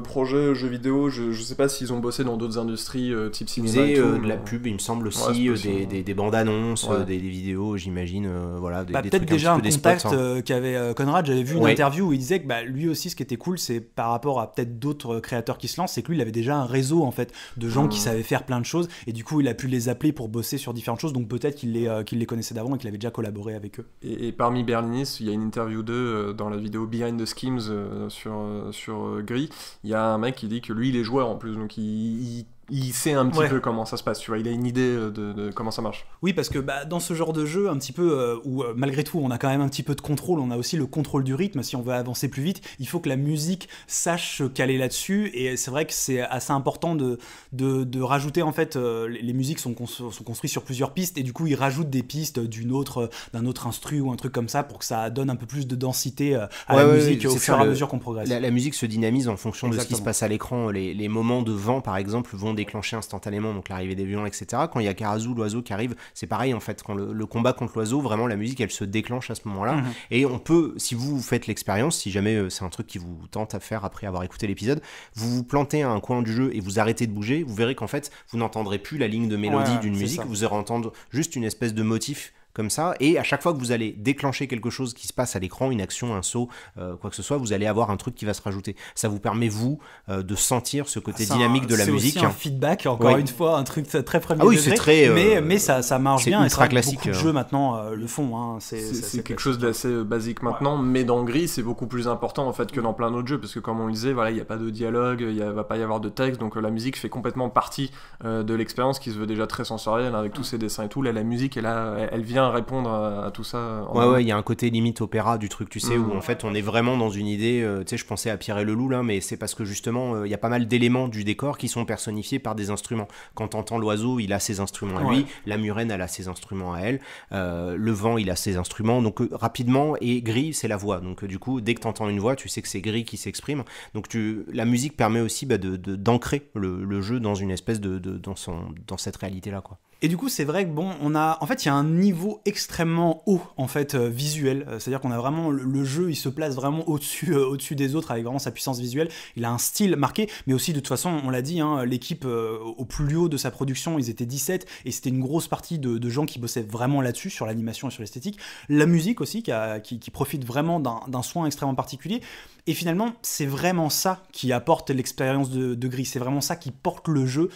projet jeu vidéo. Je, ne sais pas s'ils ont bossé dans d'autres industries type cinéma. de la pub, il me semble aussi, des, des, bandes annonces, des vidéos j'imagine. Euh, voilà, des, bah, peut-être déjà un, peu contact hein. euh, qu'avait euh, Conrad. J'avais vu une interview où il disait que bah, lui aussi, ce qui était cool, c'est par rapport à peut-être d'autres créateurs qui se lancent, c'est que lui, il avait déjà un réseau en fait de gens qui mmh. savaient faire plein de choses et du coup, il a pu les appeler pour bosser sur différentes choses. Donc peut-être qu'il les, les connaissait d'avant et qu'il avait déjà collaboré avec eux. Et, parmi Berlinis, il y a une interview d'eux dans la vidéo Behind the Schemes sur, sur Gris. Il y a un mec qui dit que lui, il est joueur en plus, donc il il sait un petit peu comment ça se passe, tu vois, il a une idée euh, de, comment ça marche. Oui, parce que bah, dans ce genre de jeu, un petit peu, euh, où euh, malgré tout, on a quand même un petit peu de contrôle, on a aussi le contrôle du rythme, si on veut avancer plus vite, il faut que la musique sache qu'elle caler là-dessus, et c'est vrai que c'est assez important de, de, rajouter, en fait, les musiques sont, sont, construites sur plusieurs pistes, et du coup, ils rajoutent des pistes d'une autre, d'un autre instru ou un truc comme ça, pour que ça donne un peu plus de densité à la musique au fur et à mesure qu'on progresse. La, musique se dynamise en fonction de ce qui se passe à l'écran, les, les moments de vent, par exemple, vont déclenché instantanément, donc l'arrivée des violons, etc. Quand il y a Karazu, l'oiseau qui arrive, c'est pareil en fait. Quand le, combat contre l'oiseau, vraiment la musique, elle se déclenche à ce moment-là. Mhm. Et on peut, si vous faites l'expérience, si jamais euh, c'est un truc qui vous tente à faire après avoir écouté l'épisode, vous vous plantez à un coin du jeu et vous arrêtez de bouger, vous verrez qu'en fait, vous n'entendrez plus la ligne de mélodie d'une musique, vous aurez entendre juste une espèce de motif comme ça, et à chaque fois que vous allez déclencher quelque chose qui se passe à l'écran, une action, un saut, euh, quoi que ce soit, vous allez avoir un truc qui va se rajouter. Ça vous permet, vous, euh, de sentir ce côté dynamique de la musique. C'est un feedback, encore une fois, un truc très premier ah oui, degré, très, mais, euh, mais ça, ça marche bien, et ça, classique. beaucoup de jeux maintenant le font. Hein. c'est quelque chose d'assez basique maintenant, mais dans Gris, c'est beaucoup plus important en fait que dans plein d'autres jeux, parce que comme on le disait, voilà, il n'y a pas de dialogue, il ne va pas y avoir de texte, donc la musique fait complètement partie de l'expérience qui se veut déjà très sensorielle, hein, avec tous ces dessins et tout. Là, la musique, elle, elle vient répondre à, tout ça. ouais, ouais, il y a un côté limite opéra du truc, tu sais, où hmm. en fait on est vraiment dans une idée. Euh, tu sais, je pensais à Pierre et le Loup là, mais c'est parce que justement, euh, il y a pas mal d'éléments du décor qui sont personnifiés par des instruments. Quand t'entends l'oiseau, il a ses instruments à lui, la murène, elle a ses instruments à elle, euh, le vent, il a ses instruments. Donc rapidement, et gris, c'est la voix. Donc du coup, dès que t'entends une voix, tu sais que c'est gris qui s'exprime. Donc tu, la musique permet aussi bah, d'ancrer de, le, jeu dans une espèce de, de dans, son, dans cette réalité là, quoi. Et du coup, c'est vrai que bon, on a, en fait, il y a un niveau extrêmement haut en fait euh, visuel. Euh, c'est-à-dire qu'on a vraiment le, jeu, il se place vraiment au-dessus, euh, au-dessus des autres avec vraiment sa puissance visuelle. Il a un style marqué, mais aussi de toute façon, on l'a dit, hein, l'équipe au plus haut de sa production, ils étaient 17 et c'était une grosse partie de, gens qui bossaient vraiment là-dessus, sur l'animation et sur l'esthétique. La musique aussi, qui, qui, profite vraiment d'un soin extrêmement particulier. Et finalement, c'est vraiment ça qui apporte l'expérience de, de Gris. C'est vraiment ça qui porte le jeu,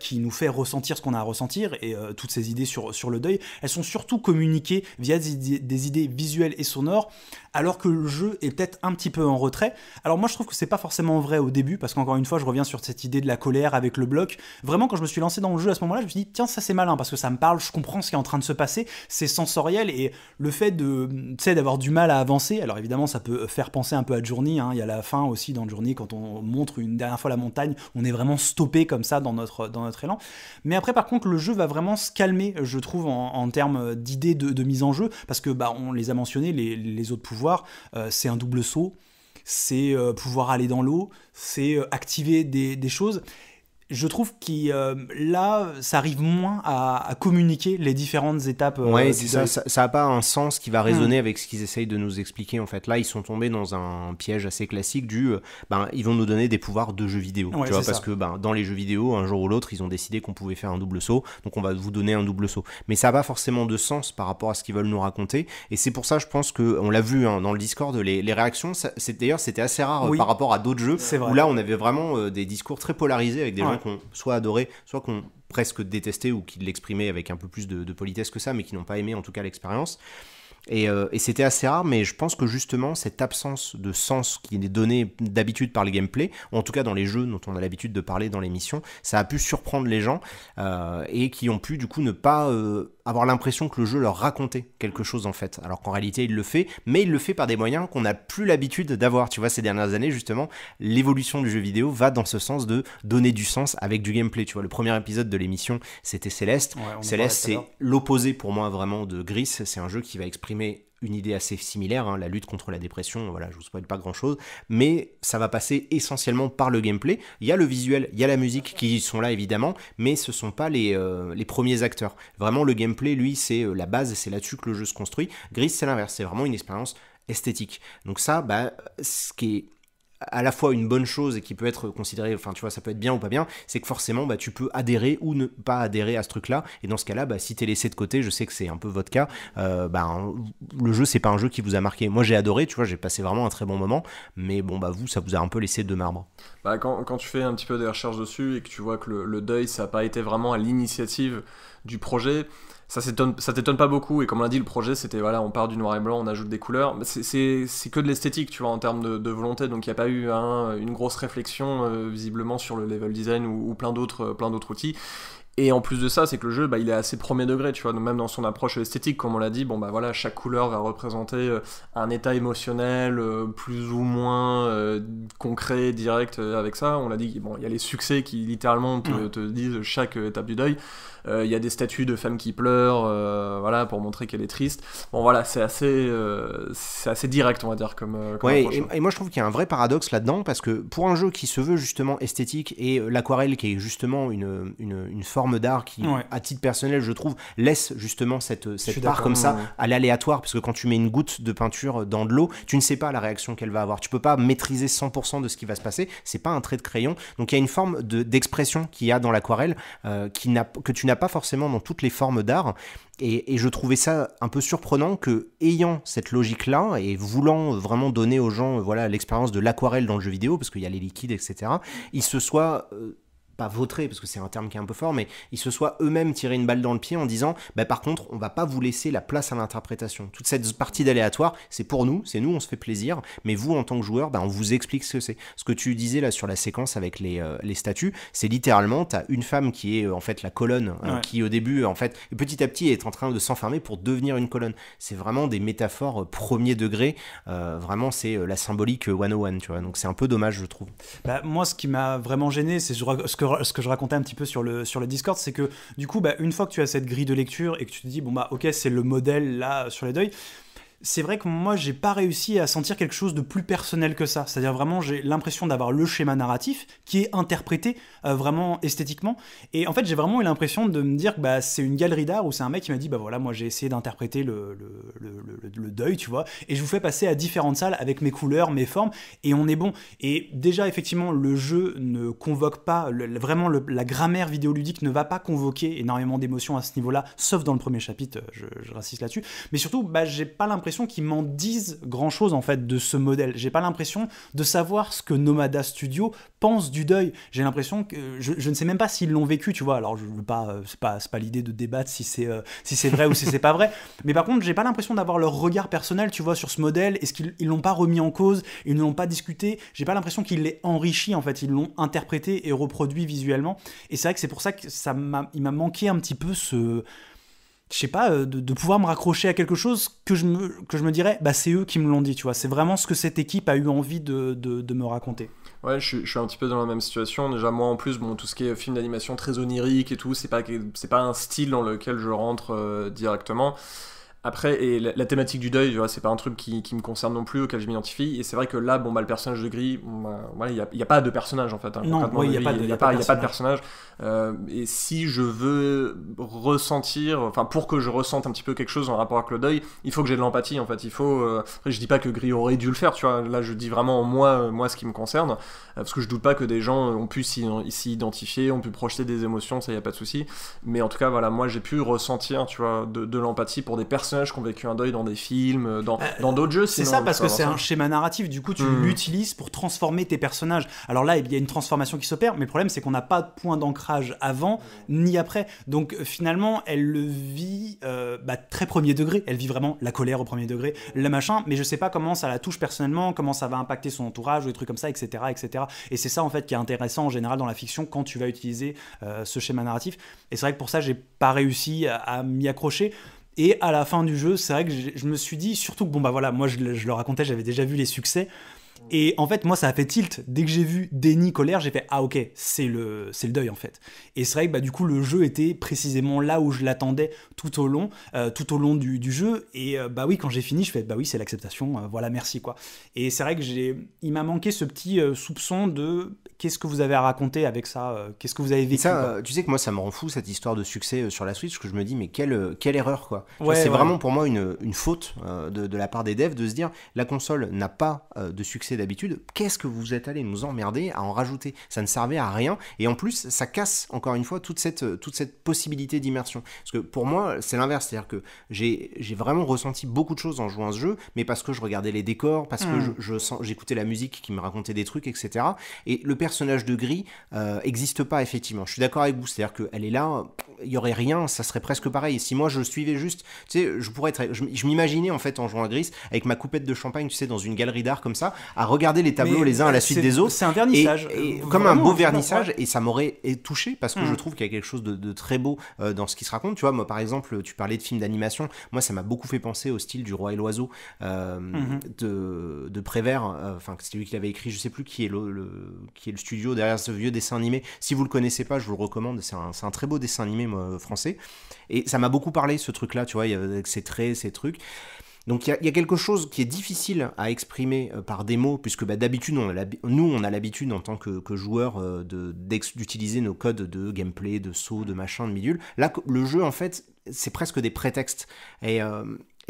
qui nous fait ressentir ce qu'on a à ressentir et euh, toutes ces idées sur, sur le deuil, elles sont surtout communiquées via des idées, visuelles et sonores, alors que le jeu est peut-être un petit peu en retrait. Alors moi je trouve que c'est pas forcément vrai au début, parce qu'encore une fois je reviens sur cette idée de la colère avec le bloc. Vraiment quand je me suis lancé dans le jeu à ce moment-là, je me suis dit tiens ça c'est malin, parce que ça me parle, je comprends ce qui est en train de se passer, c'est sensoriel, et le fait de d'avoir du mal à avancer, alors évidemment ça peut faire penser un peu à Journey, hein. il y a la fin aussi dans Journey, quand on montre une dernière fois la montagne, on est vraiment stoppé comme ça dans notre, dans notre élan. Mais après par contre le jeu va vraiment se calmer, je trouve, en, termes d'idées de, mise en jeu, parce que bah, on les a mentionnés, les, autres pouvoirs, euh, c'est un double saut, c'est euh, pouvoir aller dans l'eau, c'est euh, activer des choses je trouve qu'il euh, là, ça arrive moins à, communiquer les différentes étapes. Euh, ouais, ça. Ça n'a pas un sens qui va hmm. résonner avec ce qu'ils essayent de nous expliquer. En fait, là, ils sont tombés dans un piège assez classique du, euh, ben, ils vont nous donner des pouvoirs de jeux vidéo. tu vois, parce que ben, dans les jeux vidéo, un jour ou l'autre, ils ont décidé qu'on pouvait faire un double saut, donc on va vous donner un double saut. Mais ça n'a pas forcément de sens par rapport à ce qu'ils veulent nous raconter. Et c'est pour ça, je pense que on l'a vu hein, dans le Discord, les, les réactions. D'ailleurs, c'était assez rare par rapport à d'autres jeux où là, on avait vraiment des discours très polarisés avec des gens qu'on soit adoré, soit qu'on presque détesté ou qu'ils l'exprimaient avec un peu plus de, politesse que ça, mais qui n'ont pas aimé en tout cas l'expérience. Euh, et, c'était assez rare, mais je pense que justement cette absence de sens qui est donnée d'habitude par le gameplay, ou en tout cas dans les jeux dont on a l'habitude de parler dans l'émission, ça a pu surprendre les gens euh, et qui ont pu du coup ne pas euh, avoir l'impression que le jeu leur racontait quelque chose en fait, alors qu'en réalité il le fait, mais il le fait par des moyens qu'on n'a plus l'habitude d'avoir. Tu vois, ces dernières années justement, l'évolution du jeu vidéo va dans ce sens de donner du sens avec du gameplay. Tu vois, le premier épisode de l'émission c'était Céleste. Céleste c'est l'opposé pour moi vraiment de Gris, c'est un jeu qui va exprimer une idée assez similaire, hein, la lutte contre la dépression, voilà, je vous spoil pas grand chose, mais ça va passer essentiellement par le gameplay. Il y a le visuel, il y a la musique qui sont là évidemment, mais ce sont pas les, euh, premiers acteurs. Vraiment, le gameplay, lui, c'est euh, la base, c'est là-dessus que le jeu se construit. Gris, c'est l'inverse, c'est vraiment une expérience esthétique. Donc ça, bah, ce qui est à la fois une bonne chose et qui peut être considérée, enfin tu vois, ça peut être bien ou pas bien, c'est que forcément bah, tu peux adhérer ou ne pas adhérer à ce truc-là. Et dans ce cas-là, bah, si t'es laissé de côté, je sais que c'est un peu votre euh, cas, bah, le jeu c'est pas un jeu qui vous a marqué. Moi j'ai adoré, tu vois, j'ai passé vraiment un très bon moment, mais bon bah vous, ça vous a un peu laissé de marbre. Bah, quand, tu fais un petit peu des recherches dessus et que tu vois que le, le deuil ça n'a pas été vraiment à l'initiative du projet, ça t'étonne pas beaucoup. Et comme on l'a dit, le projet, c'était voilà, on part du noir et blanc, on ajoute des couleurs. C'est que de l'esthétique, tu vois, en termes de, de volonté. Donc il n'y a pas eu une grosse réflexion, euh, visiblement, sur le level design ou, d'autres, euh, plein d'autres outils. Et en plus de ça, c'est que le jeu, bah, il est assez premier degré, tu vois. même dans son approche esthétique, comme on l'a dit, bon bah voilà, chaque couleur va représenter euh, un état émotionnel plus ou moins concret, direct avec ça. On l'a dit, bon, il y a les succès qui littéralement te, te disent chaque étape du deuil. Euh, il y a des statues de femmes qui pleurent, euh, voilà, pour montrer qu'elle est triste. Bon, voilà, c'est assez, euh, c'est assez direct, on va dire, comme. comme ouais, hein. et, moi, je trouve qu'il y a un vrai paradoxe là-dedans parce que pour un jeu qui se veut justement esthétique et l'aquarelle qui est justement une, une, forme d'art qui, à titre personnel, je trouve, laisse justement cette, cette part comme ça à l'aléatoire parce que quand tu mets une goutte de peinture dans de l'eau, tu ne sais pas la réaction qu'elle va avoir. Tu peux pas maîtriser 100% de ce qui va se passer. C'est pas un trait de crayon. Donc il y a une forme d'expression qu'il y a dans l'aquarelle n'a que tu n'as pas forcément dans toutes les formes d'art. Et, je trouvais ça un peu surprenant que, ayant cette logique-là et voulant vraiment donner aux gens voilà l'expérience de l'aquarelle dans le jeu vidéo, parce qu'il y a les liquides, etc., il se soit euh, pas vautrer, parce que c'est un terme qui est un peu fort, mais ils se soient eux-mêmes tiré une balle dans le pied en disant bah, par contre, on va pas vous laisser la place à l'interprétation. Toute cette partie d'aléatoire, c'est pour nous, c'est nous, on se fait plaisir, mais vous, en tant que joueur, ben on vous explique ce que c'est. Ce que tu disais là sur la séquence avec les, euh, les statues, c'est littéralement, tu as une femme qui est euh, en fait la colonne, hein, qui au début, en fait, petit à petit est en train de s'enfermer pour devenir une colonne. C'est vraiment des métaphores euh, premier degré, vraiment, c'est la symbolique 101, tu vois, donc c'est un peu dommage, je trouve. Bah, moi, ce qui m'a vraiment gêné, c'est ce que ce que je racontais un petit peu sur le, sur le Discord, c'est que du coup, bah, une fois que tu as cette grille de lecture et que tu te dis, bon, bah, ok, c'est le modèle là sur les deuils, c'est vrai que moi j'ai pas réussi à sentir quelque chose de plus personnel que ça. C'est-à-dire vraiment j'ai l'impression d'avoir le schéma narratif qui est interprété euh, vraiment esthétiquement. Et en fait j'ai vraiment eu l'impression de me dire que bah, c'est une galerie d'art où c'est un mec qui m'a dit bah voilà moi j'ai essayé d'interpréter le, le, le, le, deuil tu vois et je vous fais passer à différentes salles avec mes couleurs, mes formes et on est bon. Et déjà effectivement le jeu ne convoque pas vraiment la grammaire vidéoludique ne va pas convoquer énormément d'émotions à ce niveau-là, sauf dans le premier chapitre, euh, je, je rassiste là-dessus. Mais surtout bah j'ai pas l'impression qui qu'ils m'en disent grand chose en fait de ce modèle. J'ai pas l'impression de savoir ce que Nomada Studio pense du deuil. J'ai l'impression que je, ne sais même pas s'ils l'ont vécu, tu vois. Alors je veux pas, euh, c'est pas, pas l'idée de débattre si c'est euh, si c'est vrai ou si c'est pas vrai. Mais par contre, j'ai pas l'impression d'avoir leur regard personnel, tu vois, sur ce modèle. Est-ce qu'ils l'ont pas remis en cause Ils ne l'ont pas discuté. J'ai pas l'impression qu'ils l'aient enrichi en fait. Ils l'ont interprété et reproduit visuellement. Et c'est vrai que c'est pour ça que ça m'a, il m'a manqué un petit peu ce je sais pas, euh, de, pouvoir me raccrocher à quelque chose que je me, que je me dirais, bah c'est eux qui me l'ont dit, tu vois. C'est vraiment ce que cette équipe a eu envie de, me raconter. Ouais, je, suis un petit peu dans la même situation. Déjà, moi en plus, bon, tout ce qui est film d'animation très onirique et tout, c'est pas, pas un style dans lequel je rentre euh, directement. Après, et la, thématique du deuil, c'est pas un truc qui, qui, me concerne non plus, auquel je m'identifie. Et c'est vrai que là, bon, bah, le personnage de Gris, bah, voilà, il n'y a, pas de personnage en fait. Hein, non, il n'y a, pas de personnage. Euh, et si je veux ressentir, enfin, pour que je ressente un petit peu quelque chose en rapport avec le deuil, il faut que j'ai de l'empathie en fait. Il faut. Euh, je dis pas que Gris aurait dû le faire, tu vois. Là, je dis vraiment moi, euh, moi ce qui me concerne, parce que je doute pas que des gens ont pu s'y identifier, ont pu projeter des émotions, ça, il n'y a pas de souci. Mais en tout cas, voilà, moi, j'ai pu ressentir, tu vois, de, de l'empathie pour des personnes personnages qui ont vécu un deuil dans des films, euh, euh, dans d'autres jeux. C'est ça, parce que c'est un schéma narratif. Du coup, tu hmm. l'utilises pour transformer tes personnages. Alors là, il y a une transformation qui s'opère, mais le problème, c'est qu'on n'a pas de point d'ancrage avant ni après. Donc euh, finalement, elle le vit bah, très premier degré. Elle vit vraiment la colère au premier degré, le machin, mais je sais pas comment ça la touche personnellement, comment ça va impacter son entourage, ou des trucs comme ça, etc. etc. Et c'est ça, en fait, qui est intéressant en général dans la fiction quand tu vas utiliser ce schéma narratif. Et c'est vrai que pour ça, j'ai pas réussi à m'y accrocher. Et à la fin du jeu, c'est vrai que je me suis dit, surtout que bon bah voilà, moi je, le racontais, j'avais déjà vu les succès. Et en fait, moi, ça a fait tilt. Dès que j'ai vu Denis colère, j'ai fait Ah, ok, c'est le, c'est le deuil, en fait. Et c'est vrai que bah, du coup, le jeu était précisément là où je l'attendais tout au long, euh, tout au long du, jeu. Et euh, bah oui, quand j'ai fini, je fais Bah oui, c'est l'acceptation, euh, voilà, merci, quoi. Et c'est vrai que j'ai, il m'a manqué ce petit soupçon de Qu'est-ce que vous avez à raconter avec ça euh, Qu'est-ce que vous avez vécu euh, Tu sais que moi, ça me rend fou cette histoire de succès euh, sur la Switch, parce que je me dis, mais quelle, quelle erreur quoi. c'est vraiment pour moi une, une faute de, la part des devs de se dire, la console n'a pas de succès d'habitude, qu'est-ce que vous êtes allé nous emmerder à en rajouter Ça ne servait à rien, et en plus, ça casse encore une fois toute cette, toute cette possibilité d'immersion. Parce que pour moi, c'est l'inverse, c'est-à-dire que j'ai vraiment ressenti beaucoup de choses en jouant à ce jeu, mais parce que je regardais les décors, parce que j'écoutais mm. je, j'écoutais la musique qui me racontait des trucs, etc. Et le personnage de Gris n'existe euh, pas, effectivement. Je suis d'accord avec vous, c'est-à-dire qu'elle est là, il n'y aurait rien, ça serait presque pareil. Et si moi je suivais juste, tu sais, je pourrais être. Je, m'imaginais en fait en jouant à Gris, avec ma coupette de champagne, tu sais, dans une galerie d'art comme ça, à regarder les tableaux les uns à la suite des autres. C'est un vernissage. Euh, comme un beau vernissage, et ça m'aurait touché, parce que je mm. trouve qu'il y a quelque chose de, très beau euh, dans ce qui se raconte. Tu vois, moi par exemple, tu parlais de films d'animation, moi ça m'a beaucoup fait penser au style du Roi et l'Oiseau mm-hmm. de, Prévert, enfin, c'est lui qui l'avait écrit, je sais plus qui est qui est le studio derrière ce vieux dessin animé. Si vous le connaissez pas, je vous le recommande. C'est un, très beau dessin animé euh, français. Et ça m'a beaucoup parlé, ce truc-là, tu vois, avec euh, ses traits, ces trucs. Donc il y, a quelque chose qui est difficile à exprimer euh, par des mots, puisque bah, d'habitude, nous, on a l'habitude en tant que, que joueur d'utiliser nos codes de gameplay, de saut, de machin, de midule. Là, le jeu, en fait, c'est presque des prétextes. Et,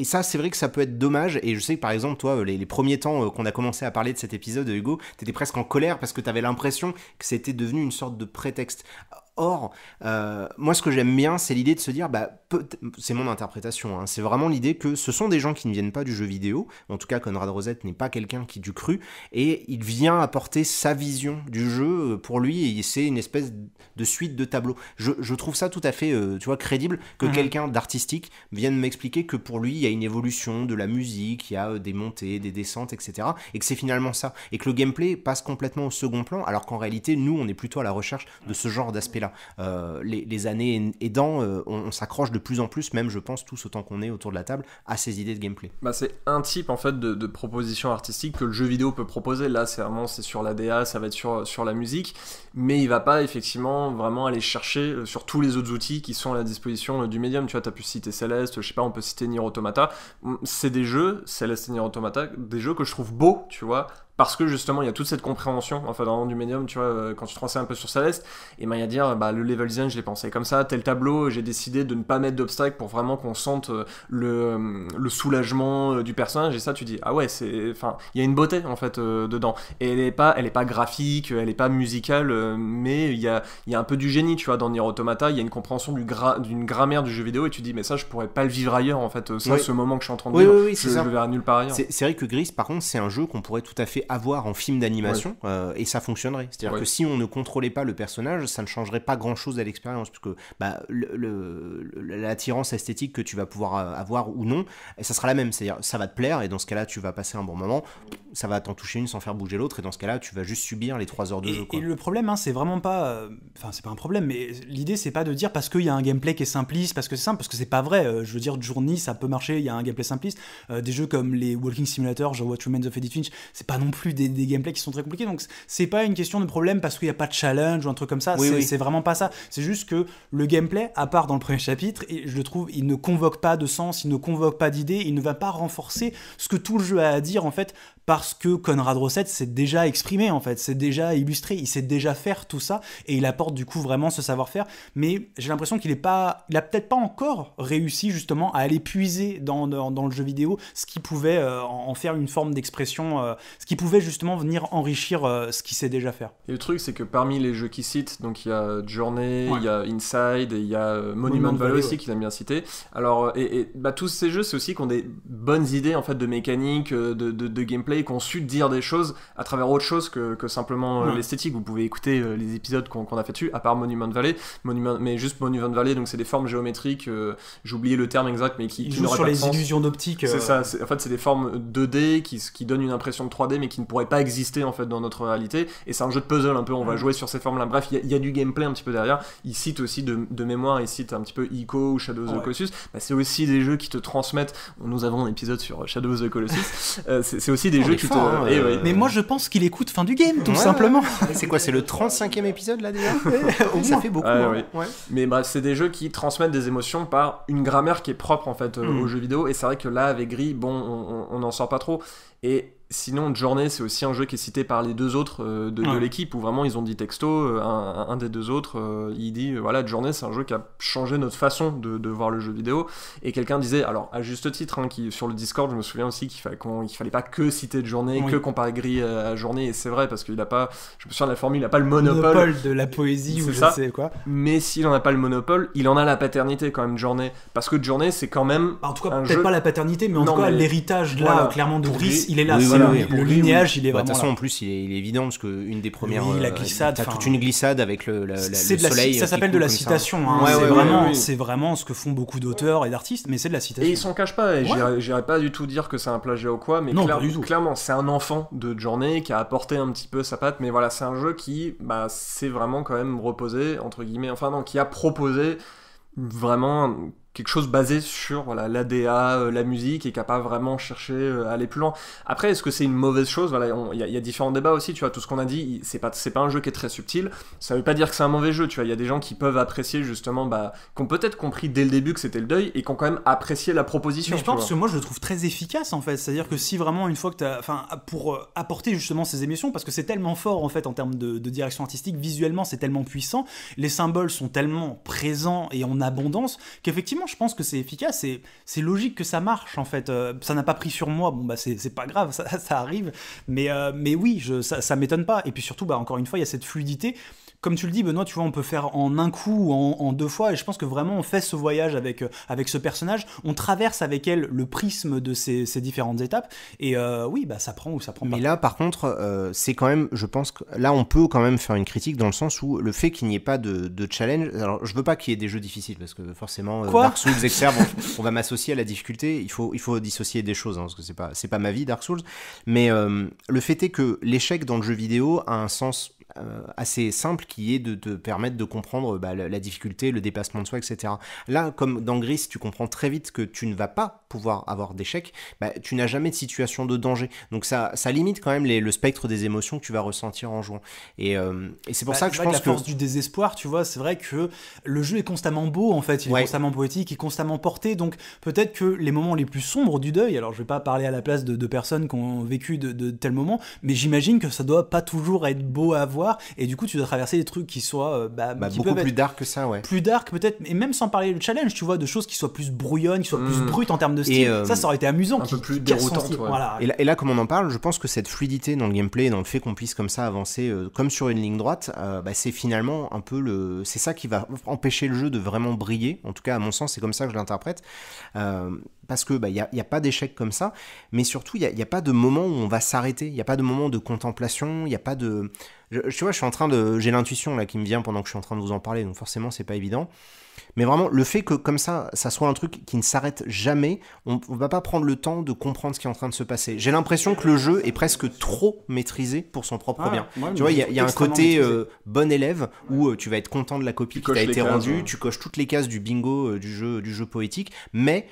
et ça, c'est vrai que ça peut être dommage. Et je sais que par exemple, toi, euh, les, premiers temps euh, qu'on a commencé à parler de cet épisode, de Hugo, t'étais presque en colère parce que t'avais l'impression que c'était devenu une sorte de prétexte. Or, euh, moi, ce que j'aime bien, c'est l'idée de se dire, bah, c'est mon interprétation, hein. c'est vraiment l'idée que ce sont des gens qui ne viennent pas du jeu vidéo, en tout cas, Conrad Rosette n'est pas quelqu'un qui du cru, et il vient apporter sa vision du jeu euh, pour lui, et c'est une espèce de suite de tableau. Je, trouve ça tout à fait, euh, tu vois, crédible que mhm. quelqu'un d'artistique vienne m'expliquer que pour lui, il y a une évolution de la musique, il y a des montées, des descentes, etc., et que c'est finalement ça, et que le gameplay passe complètement au second plan, alors qu'en réalité, nous, on est plutôt à la recherche de ce genre d'aspect-là. Euh, les, années aidant, euh, on, s'accroche de plus en plus, même je pense tous autant qu'on est autour de la table, à ces idées de gameplay. Bah, c'est un type en fait de, proposition artistique que le jeu vidéo peut proposer. Là, c'est vraiment c'est sur la DA, ça va être sur, sur la musique, mais il va pas effectivement vraiment aller chercher euh, sur tous les autres outils qui sont à la disposition du médium. Tu vois, tu as pu citer céleste je sais pas, on peut citer Nier Automata. Hum, c'est des jeux, Celeste et Nier Automata, des jeux que je trouve beaux, tu vois, parce que justement il y a toute cette compréhension enfin dans du médium tu vois euh, quand tu te renseignes un peu sur Celeste, et ben il y a dire euh, bah le level design je l'ai pensé comme ça tel tableau j'ai décidé de ne pas mettre d'obstacle pour vraiment qu'on sente euh, le, soulagement du personnage et ça tu dis ah ouais c'est enfin il y a une beauté en fait dedans et elle est pas elle est pas graphique elle est pas musicale mais il y a, y a un peu du génie tu vois dans Nier Automata il y a une compréhension d'une grammaire du jeu vidéo et tu dis mais ça je pourrais pas le vivre ailleurs en fait ça ce moment que je suis en train de vivre oui, je, ça. le nulle part ailleurs c'est vrai que Gris par contre c'est un jeu qu'on pourrait tout à fait avoir en film d'animation euh, et ça fonctionnerait. C'est-à-dire que si on ne contrôlait pas le personnage, ça ne changerait pas grand-chose à l'expérience puisque bah, l'attirance esthétique que tu vas pouvoir euh, avoir ou non, ça sera la même. C'est-à-dire ça va te plaire et dans ce cas-là tu vas passer un bon moment, ça va t'en toucher une sans faire bouger l'autre et dans ce cas-là tu vas juste subir les 3 heures de jeu. Et le problème, hein, c'est vraiment pas, euh, enfin c'est pas un problème, mais l'idée c'est pas de dire parce qu'il y a un gameplay qui est simpliste, parce que c'est simple, parce que c'est pas vrai. je veux dire Journey, ça peut marcher, il y a un gameplay simpliste. des jeux comme les Walking Simulator, genre of Edith Finch, c'est pas non plus plus des, gameplays qui sont très compliqués. Donc c'est pas une question de problème parce qu'il n'y a pas de challenge ou un truc comme ça. c'est vraiment pas ça. C'est juste que le gameplay, à part dans le premier chapitre, et je le trouve, il ne convoque pas de sens, il ne convoque pas d'idées, il ne va pas renforcer ce que tout le jeu a à dire en fait parce que Conrad Rosset s'est déjà exprimé en fait, s'est déjà illustré, il sait déjà faire tout ça et il apporte du coup vraiment ce savoir-faire. Mais j'ai l'impression qu'il n'est pas, il a peut-être pas encore réussi justement à aller puiser dans, dans, le jeu vidéo ce qui pouvait euh, en faire une forme d'expression, euh, ce qui pouvait justement venir enrichir euh, ce qu'il sait déjà faire. Et le truc c'est que parmi les jeux qu'il cite, donc il y a Journey, il y a Inside et il y a Monument, Valley aussi qu'il aime bien citer. Alors et, bah, tous ces jeux c'est aussi qu'on des bonnes idées en fait de mécanique, de, de gameplay et qui ont su dire des choses à travers autre chose que, simplement euh, l'esthétique. Vous pouvez écouter euh, les épisodes qu'on a fait dessus, à part Monument Valley, Monument, mais juste Monument Valley, donc c'est des formes géométriques, euh, j'ai oublié le terme exact, mais qui, n'auraient sur les illusions d'optique. C'est ça, en fait c'est des formes 2D qui, qui donnent une impression de 3D, mais qui ne pourraient pas exister en fait dans notre réalité, et c'est un jeu de puzzle un peu, on va jouer sur ces formes-là. Bref, il y, a du gameplay un petit peu derrière. Il cite aussi de, mémoire, il cite un petit peu Ico ou Shadow of the Colossus. Bah, c'est aussi des jeux qui te transmettent. Nous avons un épisode sur Shadow of the Colossus. c'est aussi des eh euh, mais moi, je pense qu'il écoute fin du game, tout simplement. C'est quoi C'est le 35e épisode là déjà Ça fait beaucoup. Hein. Mais bref bah, c'est des jeux qui transmettent des émotions par une grammaire qui est propre en fait euh, hmm. aux jeux vidéo. Et c'est vrai que là, avec Gris, bon, on n'en sort pas trop. Et Sinon, Journée, c'est aussi un jeu qui est cité par les deux autres euh, de, l'équipe, où vraiment ils ont dit texto, euh, un, des deux autres, euh, il dit, voilà, Journée, c'est un jeu qui a changé notre façon de, voir le jeu vidéo. Et quelqu'un disait, alors à juste titre, hein, qui, sur le Discord, je me souviens aussi qu'il fallait, qu il fallait pas que citer de Journée, que comparer Gris à, Journée, et c'est vrai, parce qu'il a pas, je me souviens de la formule, il a pas le monopole. de la poésie ou je ça. sais quoi. Mais s'il en a pas le monopole, il en a la paternité quand même, Journée. Parce que Journée, c'est quand même... Bah, en tout cas, peut-être pas la paternité, mais en tout cas, l'héritage, là, clairement, de Gris, il est là le lignage, il est vraiment. Bah, de toute façon, en plus, il est, évident parce qu'une des premières. Oui, la euh, glissade. T'as toute une glissade avec le, soleil. ça s'appelle de la euh, citation. Hein, c'est vraiment, vraiment, ce que font beaucoup d'auteurs et d'artistes, mais c'est de la citation. Et ils s'en cachent pas. et J'irais pas du tout dire que c'est un plagiat ou quoi, mais clairement, c'est un enfant de journée qui a apporté un petit peu sa patte. Mais voilà, c'est un jeu qui, bah, c'est vraiment quand même reposé entre guillemets. Enfin non, qui a proposé vraiment quelque chose basé sur voilà, l'ADA, euh, la musique, et qui n'a pas vraiment cherché euh, à aller plus loin. Après, est-ce que c'est une mauvaise chose Il y, a différents débats aussi, tu vois, tout ce qu'on a dit, c'est pas, pas un jeu qui est très subtil, ça veut pas dire que c'est un mauvais jeu, tu vois, il y a des gens qui peuvent apprécier justement, bah, qui ont peut-être compris dès le début que c'était le deuil, et qui ont quand même apprécié la proposition. je pense que moi je le trouve très efficace en fait, c'est-à-dire que si vraiment une fois que tu Enfin, pour euh, apporter justement ces émissions, parce que c'est tellement fort en fait en termes de, de direction artistique, visuellement c'est tellement puissant, les symboles sont tellement présents et en abondance, qu'effectivement je pense que c'est efficace, et c'est logique que ça marche en fait. Euh, ça n'a pas pris sur moi, bon bah c'est pas grave, ça, arrive, mais, euh, mais oui, ça, ça m'étonne pas. Et puis surtout, bah, encore une fois, il y a cette fluidité comme tu le dis, Benoît, tu vois, on peut faire en un coup ou en, deux fois. Et je pense que vraiment, on fait ce voyage avec, euh, avec ce personnage. On traverse avec elle le prisme de ces, différentes étapes. Et euh, oui, bah, ça prend ou ça prend pas. Mais là, par contre, euh, c'est quand même, je pense que là, on peut quand même faire une critique dans le sens où le fait qu'il n'y ait pas de, challenge. Alors, je veux pas qu'il y ait des jeux difficiles parce que forcément, Dark Souls, etc., on, va m'associer à la difficulté. Il faut, il faut dissocier des choses hein, parce que c'est pas, c'est pas ma vie, Dark Souls. Mais le fait est que l'échec dans le jeu vidéo a un sens euh, assez simple qui est de te permettre de comprendre bah, la, difficulté, le dépassement de soi, etc. Là, comme dans Gris, tu comprends très vite que tu ne vas pas pouvoir avoir d'échec, bah, tu n'as jamais de situation de danger. Donc ça, ça limite quand même le spectre des émotions que tu vas ressentir en jouant. Et, euh, c'est pour bah, ça que je pense que... La force du désespoir, tu vois, c'est vrai que le jeu est constamment beau, en fait, il est constamment poétique, il est constamment porté, donc peut-être que les moments les plus sombres du deuil, alors je vais pas parler à la place de, personnes qui ont vécu de, de tels moments, mais j'imagine que ça doit pas toujours être beau à voir et du coup, tu dois traverser des trucs qui soient euh, bah, bah, beaucoup plus dark que ça, ouais. Plus dark peut-être, et même sans parler du challenge, tu vois, de choses qui soient plus brouillonnes, qui soient plus hmm. brutes en termes de style. Euh, ça, ça aurait été amusant. Un peu plus déroutant. Et, là, comme on en parle, je pense que cette fluidité dans le gameplay, dans le fait qu'on puisse comme ça avancer euh, comme sur une ligne droite, bah, c'est finalement un peu le, c'est ça qui va empêcher le jeu de vraiment briller. En tout cas, à mon sens, c'est comme ça que je l'interprète parce que il n'y a, pas d'échec comme ça, mais surtout il n'y a, a, pas de moment où on va s'arrêter, il n'y a pas de moment de contemplation, il n'y a pas de tu vois, je suis en train de. J'ai l'intuition là qui me vient pendant que je suis en train de vous en parler, donc forcément, c'est pas évident. Mais vraiment, le fait que comme ça, ça soit un truc qui ne s'arrête jamais, on ne va pas prendre le temps de comprendre ce qui est en train de se passer. J'ai l'impression que le jeu est presque trop maîtrisé pour son propre ah, bien. tu vois, il y a, un côté euh, bon élève où euh, tu vas être content de la copie qui a été rendue, tu coches toutes les cases du bingo euh, du, jeu, du jeu poétique, mais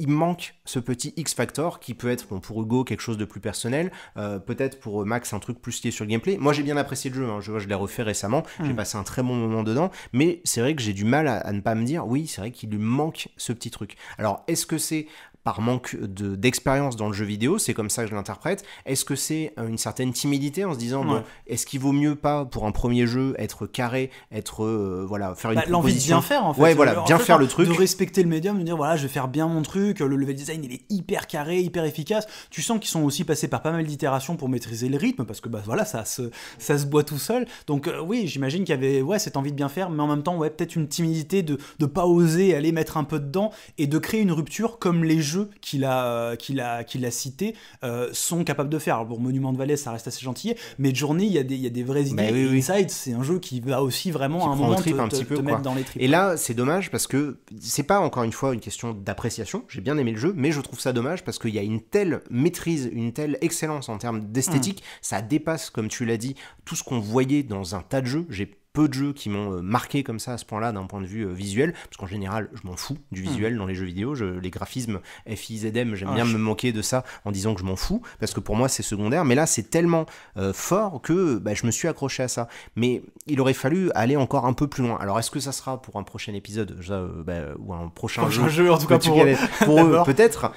il manque ce petit X factor qui peut être pour Hugo quelque chose de plus personnel, euh, peut-être pour euh, Max un truc plus lié sur le gameplay. Moi j'ai bien apprécié le jeu, hein. je, l'ai refait récemment, hmm. j'ai passé un très bon moment dedans, mais c'est vrai que j'ai du mal à, à, ne pas me dire oui c'est vrai qu'il lui manque ce petit truc. Alors est-ce que c'est par manque de d'expérience dans le jeu vidéo, c'est comme ça que je l'interprète. Est-ce que c'est euh, une certaine timidité en se disant, est-ce qu'il vaut mieux pas pour un premier jeu être carré, être euh, voilà, faire une bah, l'envie de bien faire en fait, ouais voilà, bien faire le truc, de respecter le médium, de dire voilà, je vais faire bien mon truc, le level design il est hyper carré, hyper efficace. Tu sens qu'ils sont aussi passés par pas mal d'itérations pour maîtriser le rythme parce que bah voilà, ça se ça se boit tout seul. Donc euh, oui, j'imagine qu'il y avait ouais cette envie de bien faire, mais en même temps ouais peut-être une timidité de de pas oser aller mettre un peu dedans et de créer une rupture comme les jeux jeux euh, qu'il a, qu'il a, a cités euh, sont capables de faire. Alors, Monument de Valais, ça reste assez gentil, mais Journée, il y, a des, vraies bah idées. Inside, c'est un jeu qui va aussi vraiment un moment te, mettre dans les tripes. Et là, c'est dommage parce que c'est pas encore une fois une question d'appréciation. J'ai bien aimé le jeu, mais je trouve ça dommage parce qu'il y a une telle maîtrise, une telle excellence en termes d'esthétique. Hmm. Ça dépasse, comme tu l'as dit, tout ce qu'on voyait dans un tas de jeux. J'ai peu de jeux qui m'ont euh, marqué comme ça à ce point-là d'un point de vue euh, visuel, parce qu'en général, je m'en fous du visuel mm. dans les jeux vidéo. Je, les graphismes FIZM, j'aime ah, bien me moquer de ça en disant que je m'en fous, parce que pour moi, c'est secondaire. Mais là, c'est tellement euh, fort que bah, je me suis accroché à ça. Mais il aurait fallu aller encore un peu plus loin. Alors, est-ce que ça sera pour un prochain épisode bah, ou un prochain, jeu, en tout cas pour eux, peut-être.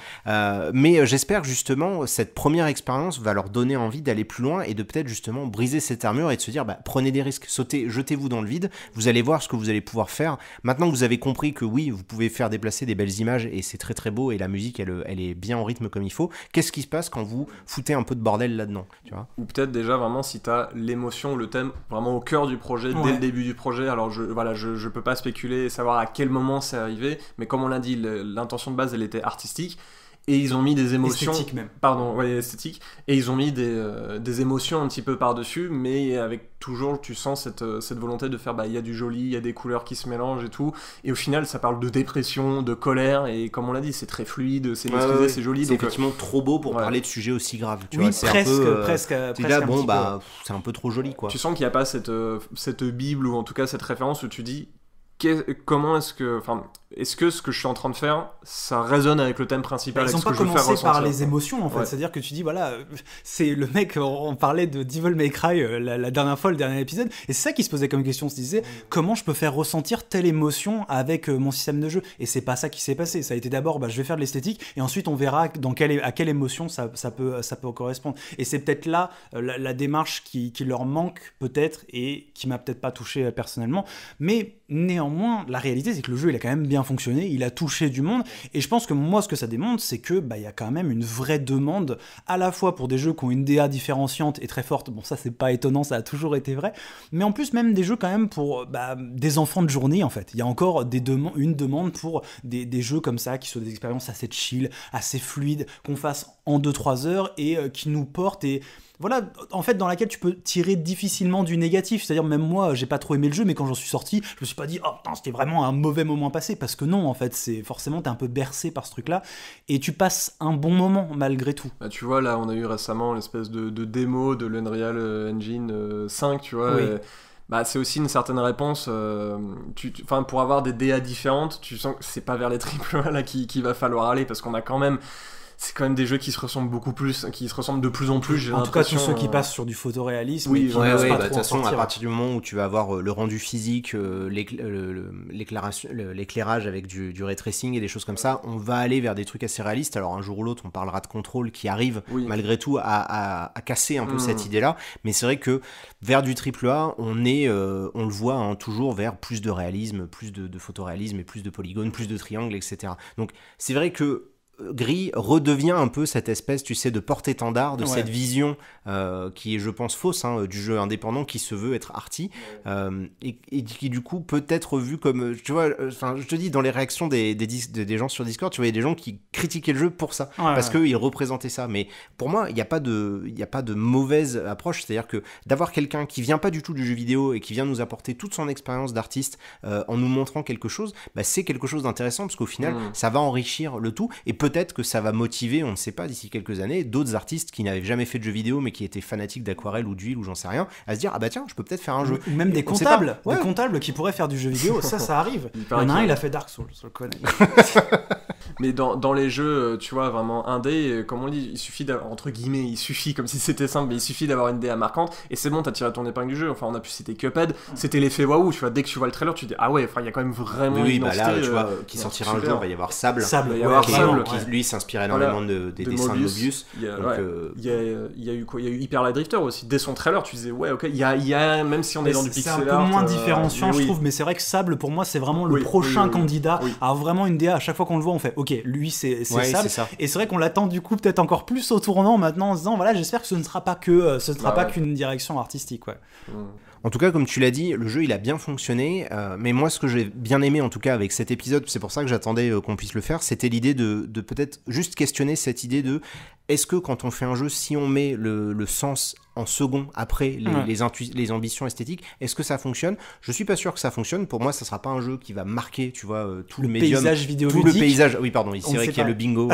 mais j'espère justement, cette première expérience va leur donner envie d'aller plus loin et de peut-être justement briser cette armure et de se dire bah, prenez des risques, sautez, je vous dans le vide, vous allez voir ce que vous allez pouvoir faire. Maintenant que vous avez compris que oui, vous pouvez faire déplacer des belles images et c'est très très beau et la musique elle, est bien au rythme comme il faut, qu'est-ce qui se passe quand vous foutez un peu de bordel là-dedans tu vois Ou peut-être déjà vraiment si tu as l'émotion, le thème vraiment au cœur du projet, dès le début du projet, alors je, voilà, je, je peux pas spéculer et savoir à quel moment c'est arrivé, mais comme on l'a dit, l'intention de base elle était artistique et ils ont mis des émotions même pardon esthétique et ils ont mis des, euh, des émotions un petit peu par dessus mais avec toujours tu sens cette, euh, cette volonté de faire bah il y a du joli il y a des couleurs qui se mélangent et tout et au final ça parle de dépression de colère et comme on l'a dit c'est très fluide c'est maîtrisé c'est joli c'est euh, effectivement trop beau pour parler de sujets aussi graves tu oui, presque un peu, presque presque là, bon bah c'est un peu trop joli quoi tu sens qu'il n'y a pas cette cette bible ou en tout cas cette référence où tu dis comment est-ce que, enfin, est-ce que ce que je suis en train de faire, ça résonne avec le thème principal Ils ont pas commencé par les émotions, en fait. C'est-à-dire que tu dis, voilà, c'est le mec, on parlait de Devil May Cry euh, la, dernière fois, le dernier épisode, et c'est ça qui se posait comme question. On se disait, mm. comment je peux faire ressentir telle émotion avec euh, mon système de jeu Et c'est pas ça qui s'est passé. Ça a été d'abord, bah, je vais faire de l'esthétique, et ensuite on verra dans quelle, à quelle émotion ça, ça, peut, ça peut correspondre. Et c'est peut-être là euh, la, démarche qui, qui leur manque, peut-être, et qui m'a peut-être pas touché personnellement. Mais néanmoins, la réalité, c'est que le jeu, il a quand même bien fonctionné, il a touché du monde, et je pense que moi, ce que ça démontre, c'est que bah, y a quand même une vraie demande, à la fois pour des jeux qui ont une DA différenciante et très forte, bon, ça c'est pas étonnant, ça a toujours été vrai, mais en plus, même des jeux quand même pour bah, des enfants de journée, en fait. Il y a encore des une demande pour des, jeux comme ça, qui sont des expériences assez chill, assez fluides, qu'on fasse en 2-3 heures et euh, qui nous portent et voilà, en fait, dans laquelle tu peux tirer difficilement du négatif. C'est-à-dire, même moi, j'ai pas trop aimé le jeu, mais quand j'en suis sorti, je me suis pas dit, oh putain, c'était vraiment un mauvais moment passé, parce que non, en fait, c'est forcément, t'es un peu bercé par ce truc-là, et tu passes un bon moment malgré tout. Bah, tu vois, là, on a eu récemment l'espèce de, démo de l'Unreal euh, Engine 5, euh, tu vois. Euh, bah, c'est aussi une certaine réponse. pour avoir des DA différentes, tu sens que c'est pas vers les triples là qu'il qui va falloir aller parce qu'on a quand même c'est quand même des jeux qui se ressemblent beaucoup plus, qui se ressemblent de plus en plus. En tout cas, tous ceux qui euh, passent sur du photoréalisme. Oui, bah, de toute façon, à partir du moment où tu vas avoir euh, le rendu physique, euh, l'éclairage avec du, du ray tracing et des choses comme ça, on va aller vers des trucs assez réalistes. Alors, un jour ou l'autre, on parlera de contrôle qui arrive malgré tout à, casser un peu cette hmm. idée-là. Mais c'est vrai que vers du triple A, on est, on le voit hein, toujours vers plus de réalisme, plus de, de photoréalisme et plus de polygones, plus de triangles, etc. Donc, c'est vrai que Gris redevient un peu cette espèce, tu sais, de porte-étendard de cette vision euh, qui est, je pense, fausse hein, du jeu indépendant qui se veut être arty euh, et, qui du coup peut être vu comme, euh, tu vois, je te dis dans les réactions des, des, gens sur Discord, tu a des gens qui critiquaient le jeu pour ça parce que qu'ils représentaient ça. Mais pour moi, il n'y a pas de, a pas de mauvaise approche, c'est-à-dire que d'avoir quelqu'un qui vient pas du tout du jeu vidéo et qui vient nous apporter toute son expérience d'artiste en nous montrant quelque chose, bah, c'est quelque chose d'intéressant parce qu'au final, mm. ça va enrichir le tout et peut-être que ça va motiver, on ne sait pas, d'ici quelques années, d'autres artistes qui n'avaient jamais fait de jeux vidéo mais qui étaient fanatiques d'aquarelle ou d'huile ou j'en sais rien, à se dire ah bah tiens, je peux peut-être faire un jeu. Ou même des comptables, des comptables qui pourraient faire du jeu vidéo, ça, ça arrive. Il a un, il a fait Dark Souls, le connais. mais dans, dans, les jeux, euh, tu vois, vraiment indé, euh, comme on dit, il suffit d'avoir, entre guillemets, il suffit, comme si c'était simple, mais il suffit d'avoir une à marquante, et c'est bon, t'as tiré ton épingle du jeu. Enfin, on a pu citer Cuphead, mm. c'était l'effet waouh, tu vois, dès que tu vois le trailer, tu dis, ah ouais, il y a quand même vraiment oui, bah là, tu vois, euh, qui sortira un jour, il va y avoir Sable, Sable, avoir qui, lui s'inspirait énormément de, des dessins de Mobius. Il y, a, il, y a, eu quoi Il y a eu Hyper Light Drifter aussi, dès son trailer, tu disais, ouais, ok, il y a, y a même si on est dans du pixel C'est un peu moins différenciant, je trouve, mais c'est vrai que Sable, pour moi, c'est vraiment le prochain candidat à vraiment une DA. À chaque fois qu'on le voit, on fait, ok, lui c'est ça. Et c'est vrai qu'on l'attend du coup peut-être encore plus au tournant maintenant en se disant voilà, j'espère que ce ne sera pas que euh, ce ne sera bah pas qu'une direction artistique. Ouais. En tout cas, comme tu l'as dit, le jeu il a bien fonctionné. Euh, mais moi, ce que j'ai bien aimé en tout cas avec cet épisode, c'est pour ça que j'attendais euh, qu'on puisse le faire, c'était l'idée de, peut-être juste questionner cette idée de est-ce que quand on fait un jeu, si on met le, le sens en second après les, les, ambitions esthétiques. Est-ce que ça fonctionne Je suis pas sûr que ça fonctionne. Pour moi, ça sera pas un jeu qui va marquer, tu vois, euh, tout le, paysage vidéoludique. tout le paysage. Oui, pardon, c'est vrai qu'il y a le bingo,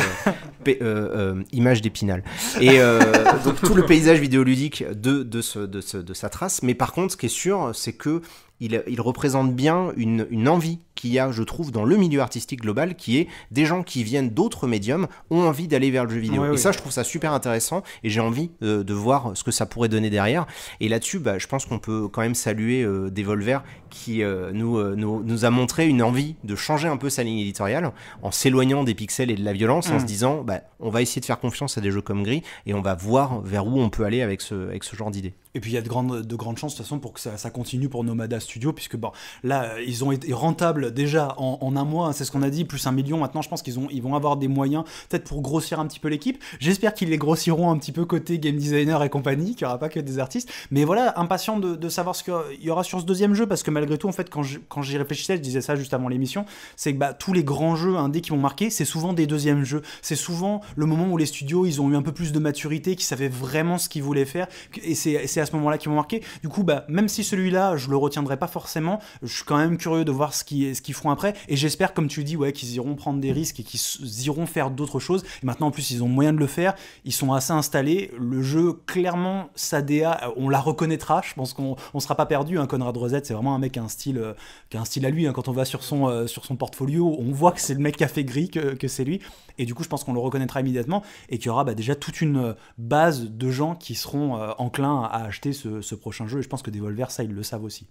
euh, euh, image d'épinal, et donc tout le paysage vidéoludique de de, ce, de, sa trace. Mais par contre, ce qui est sûr, c'est que il, représente bien une, une envie qu'il y a, je trouve, dans le milieu artistique global, qui est des gens qui viennent d'autres médiums, ont envie d'aller vers le jeu vidéo. et ça, je trouve ça super intéressant et j'ai envie euh, de voir ce que ça pourrait donner derrière. Et là-dessus, bah, je pense qu'on peut quand même saluer euh, Devolver qui euh, nous, nous, a montré une envie de changer un peu sa ligne éditoriale en s'éloignant des pixels et de la violence, en se mm. disant, bah, on va essayer de faire confiance à des jeux comme Gris et on va voir vers où on peut aller avec ce, avec ce genre d'idée. Et puis il y a de grandes, de grandes chances de toute façon pour que ça, ça continue pour Nomada Studio, puisque bon, là, ils ont été rentables déjà en, un mois, c'est ce qu'on a dit, plus un million. Maintenant, je pense qu'ils ils vont avoir des moyens peut-être pour grossir un petit peu l'équipe. J'espère qu'ils les grossiront un petit peu côté game designer et compagnie, qu'il n'y aura pas que des artistes. Mais voilà, impatient de, savoir ce qu'il y aura sur ce deuxième jeu, parce que malgré tout, en fait, quand j'y réfléchissais, je disais ça juste avant l'émission, c'est que bah, tous les grands jeux indés qui m'ont marqué, c'est souvent des deuxièmes jeux. C'est souvent le moment où les studios, ils ont eu un peu plus de maturité, qui savaient vraiment ce qu'ils voulaient faire, et c'est à ce moment-là qu'ils m'ont marqué. Du coup, bah, même si celui-là, je le retiendrai pas forcément, je suis quand même curieux de voir ce qui, qu'ils feront après. Et j'espère, comme tu dis, ouais, qu'ils iront prendre des risques et qu'ils iront faire d'autres choses. Et maintenant, en plus, ils ont moyen de le faire. Ils sont assez installés. Le jeu, clairement, sa DA, euh, on la reconnaîtra. Je pense qu'on ne sera pas perdu. un hein. Conrad Rosette, c'est vraiment un mec qui a un style, euh, qui a un style à lui. Hein. Quand on va sur son, euh, sur son portfolio, on voit que c'est le mec fait gris, que, que c'est lui. Et du coup, je pense qu'on le reconnaîtra immédiatement et qu'il y aura bah, déjà toute une base de gens qui seront enclins à acheter ce, prochain jeu. Et je pense que Devolver, ça, ils le savent aussi.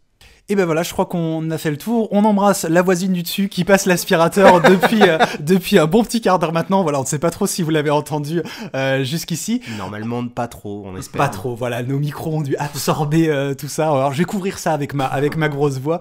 Et ben voilà, je crois qu'on a fait le tour. On embrasse la voisine du dessus qui passe l'aspirateur depuis, euh, depuis un bon petit quart d'heure maintenant. Voilà, on ne sait pas trop si vous l'avez entendu euh, jusqu'ici. Normalement, pas trop, on espère. Pas hein. trop, voilà. Nos micros ont dû absorber euh, tout ça. Alors, je vais couvrir ça avec ma, avec ma grosse voix.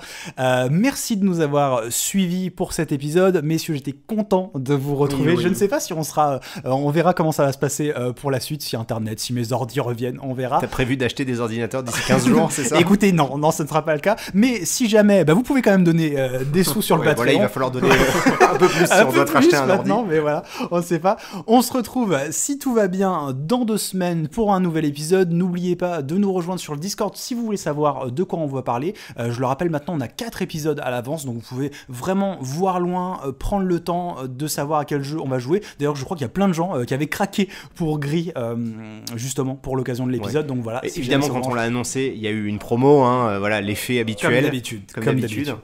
merci de nous avoir suivis pour cet épisode. Messieurs, j'étais content de vous retrouver. je ne sais pas si on sera. on verra comment ça va se passer pour la suite, si Internet, si mes ordi reviennent, on verra. T'as prévu d'acheter des ordinateurs d'ici 15 jours, c'est ça Écoutez, non, non, ce ne sera pas le cas. Mais si jamais, bah, vous pouvez quand même donner euh, des sous sur le Patreon. Voilà, il va falloir donner un peu plus si on doit acheter un maintenant, ordi. mais voilà, on ne sait pas. On se retrouve, si tout va bien, dans deux semaines pour un nouvel épisode. N'oubliez pas de nous rejoindre sur le Discord si vous voulez savoir euh, de quoi on va parler. Euh, je le rappelle, maintenant, on a quatre épisodes à l'avance, donc vous pouvez vraiment voir loin, prendre le temps de savoir à quel jeu on va jouer. D'ailleurs, je crois qu'il y a plein de gens qui avaient craqué pour Gris, justement, pour l'occasion de l'épisode. Donc voilà. évidemment, quand on l'a annoncé, il y a eu une promo, hein, voilà, l'effet habituel comme d'habitude.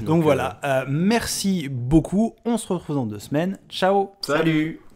Donc, voilà, euh, euh, merci beaucoup. On se retrouve dans deux semaines. Ciao. Salut.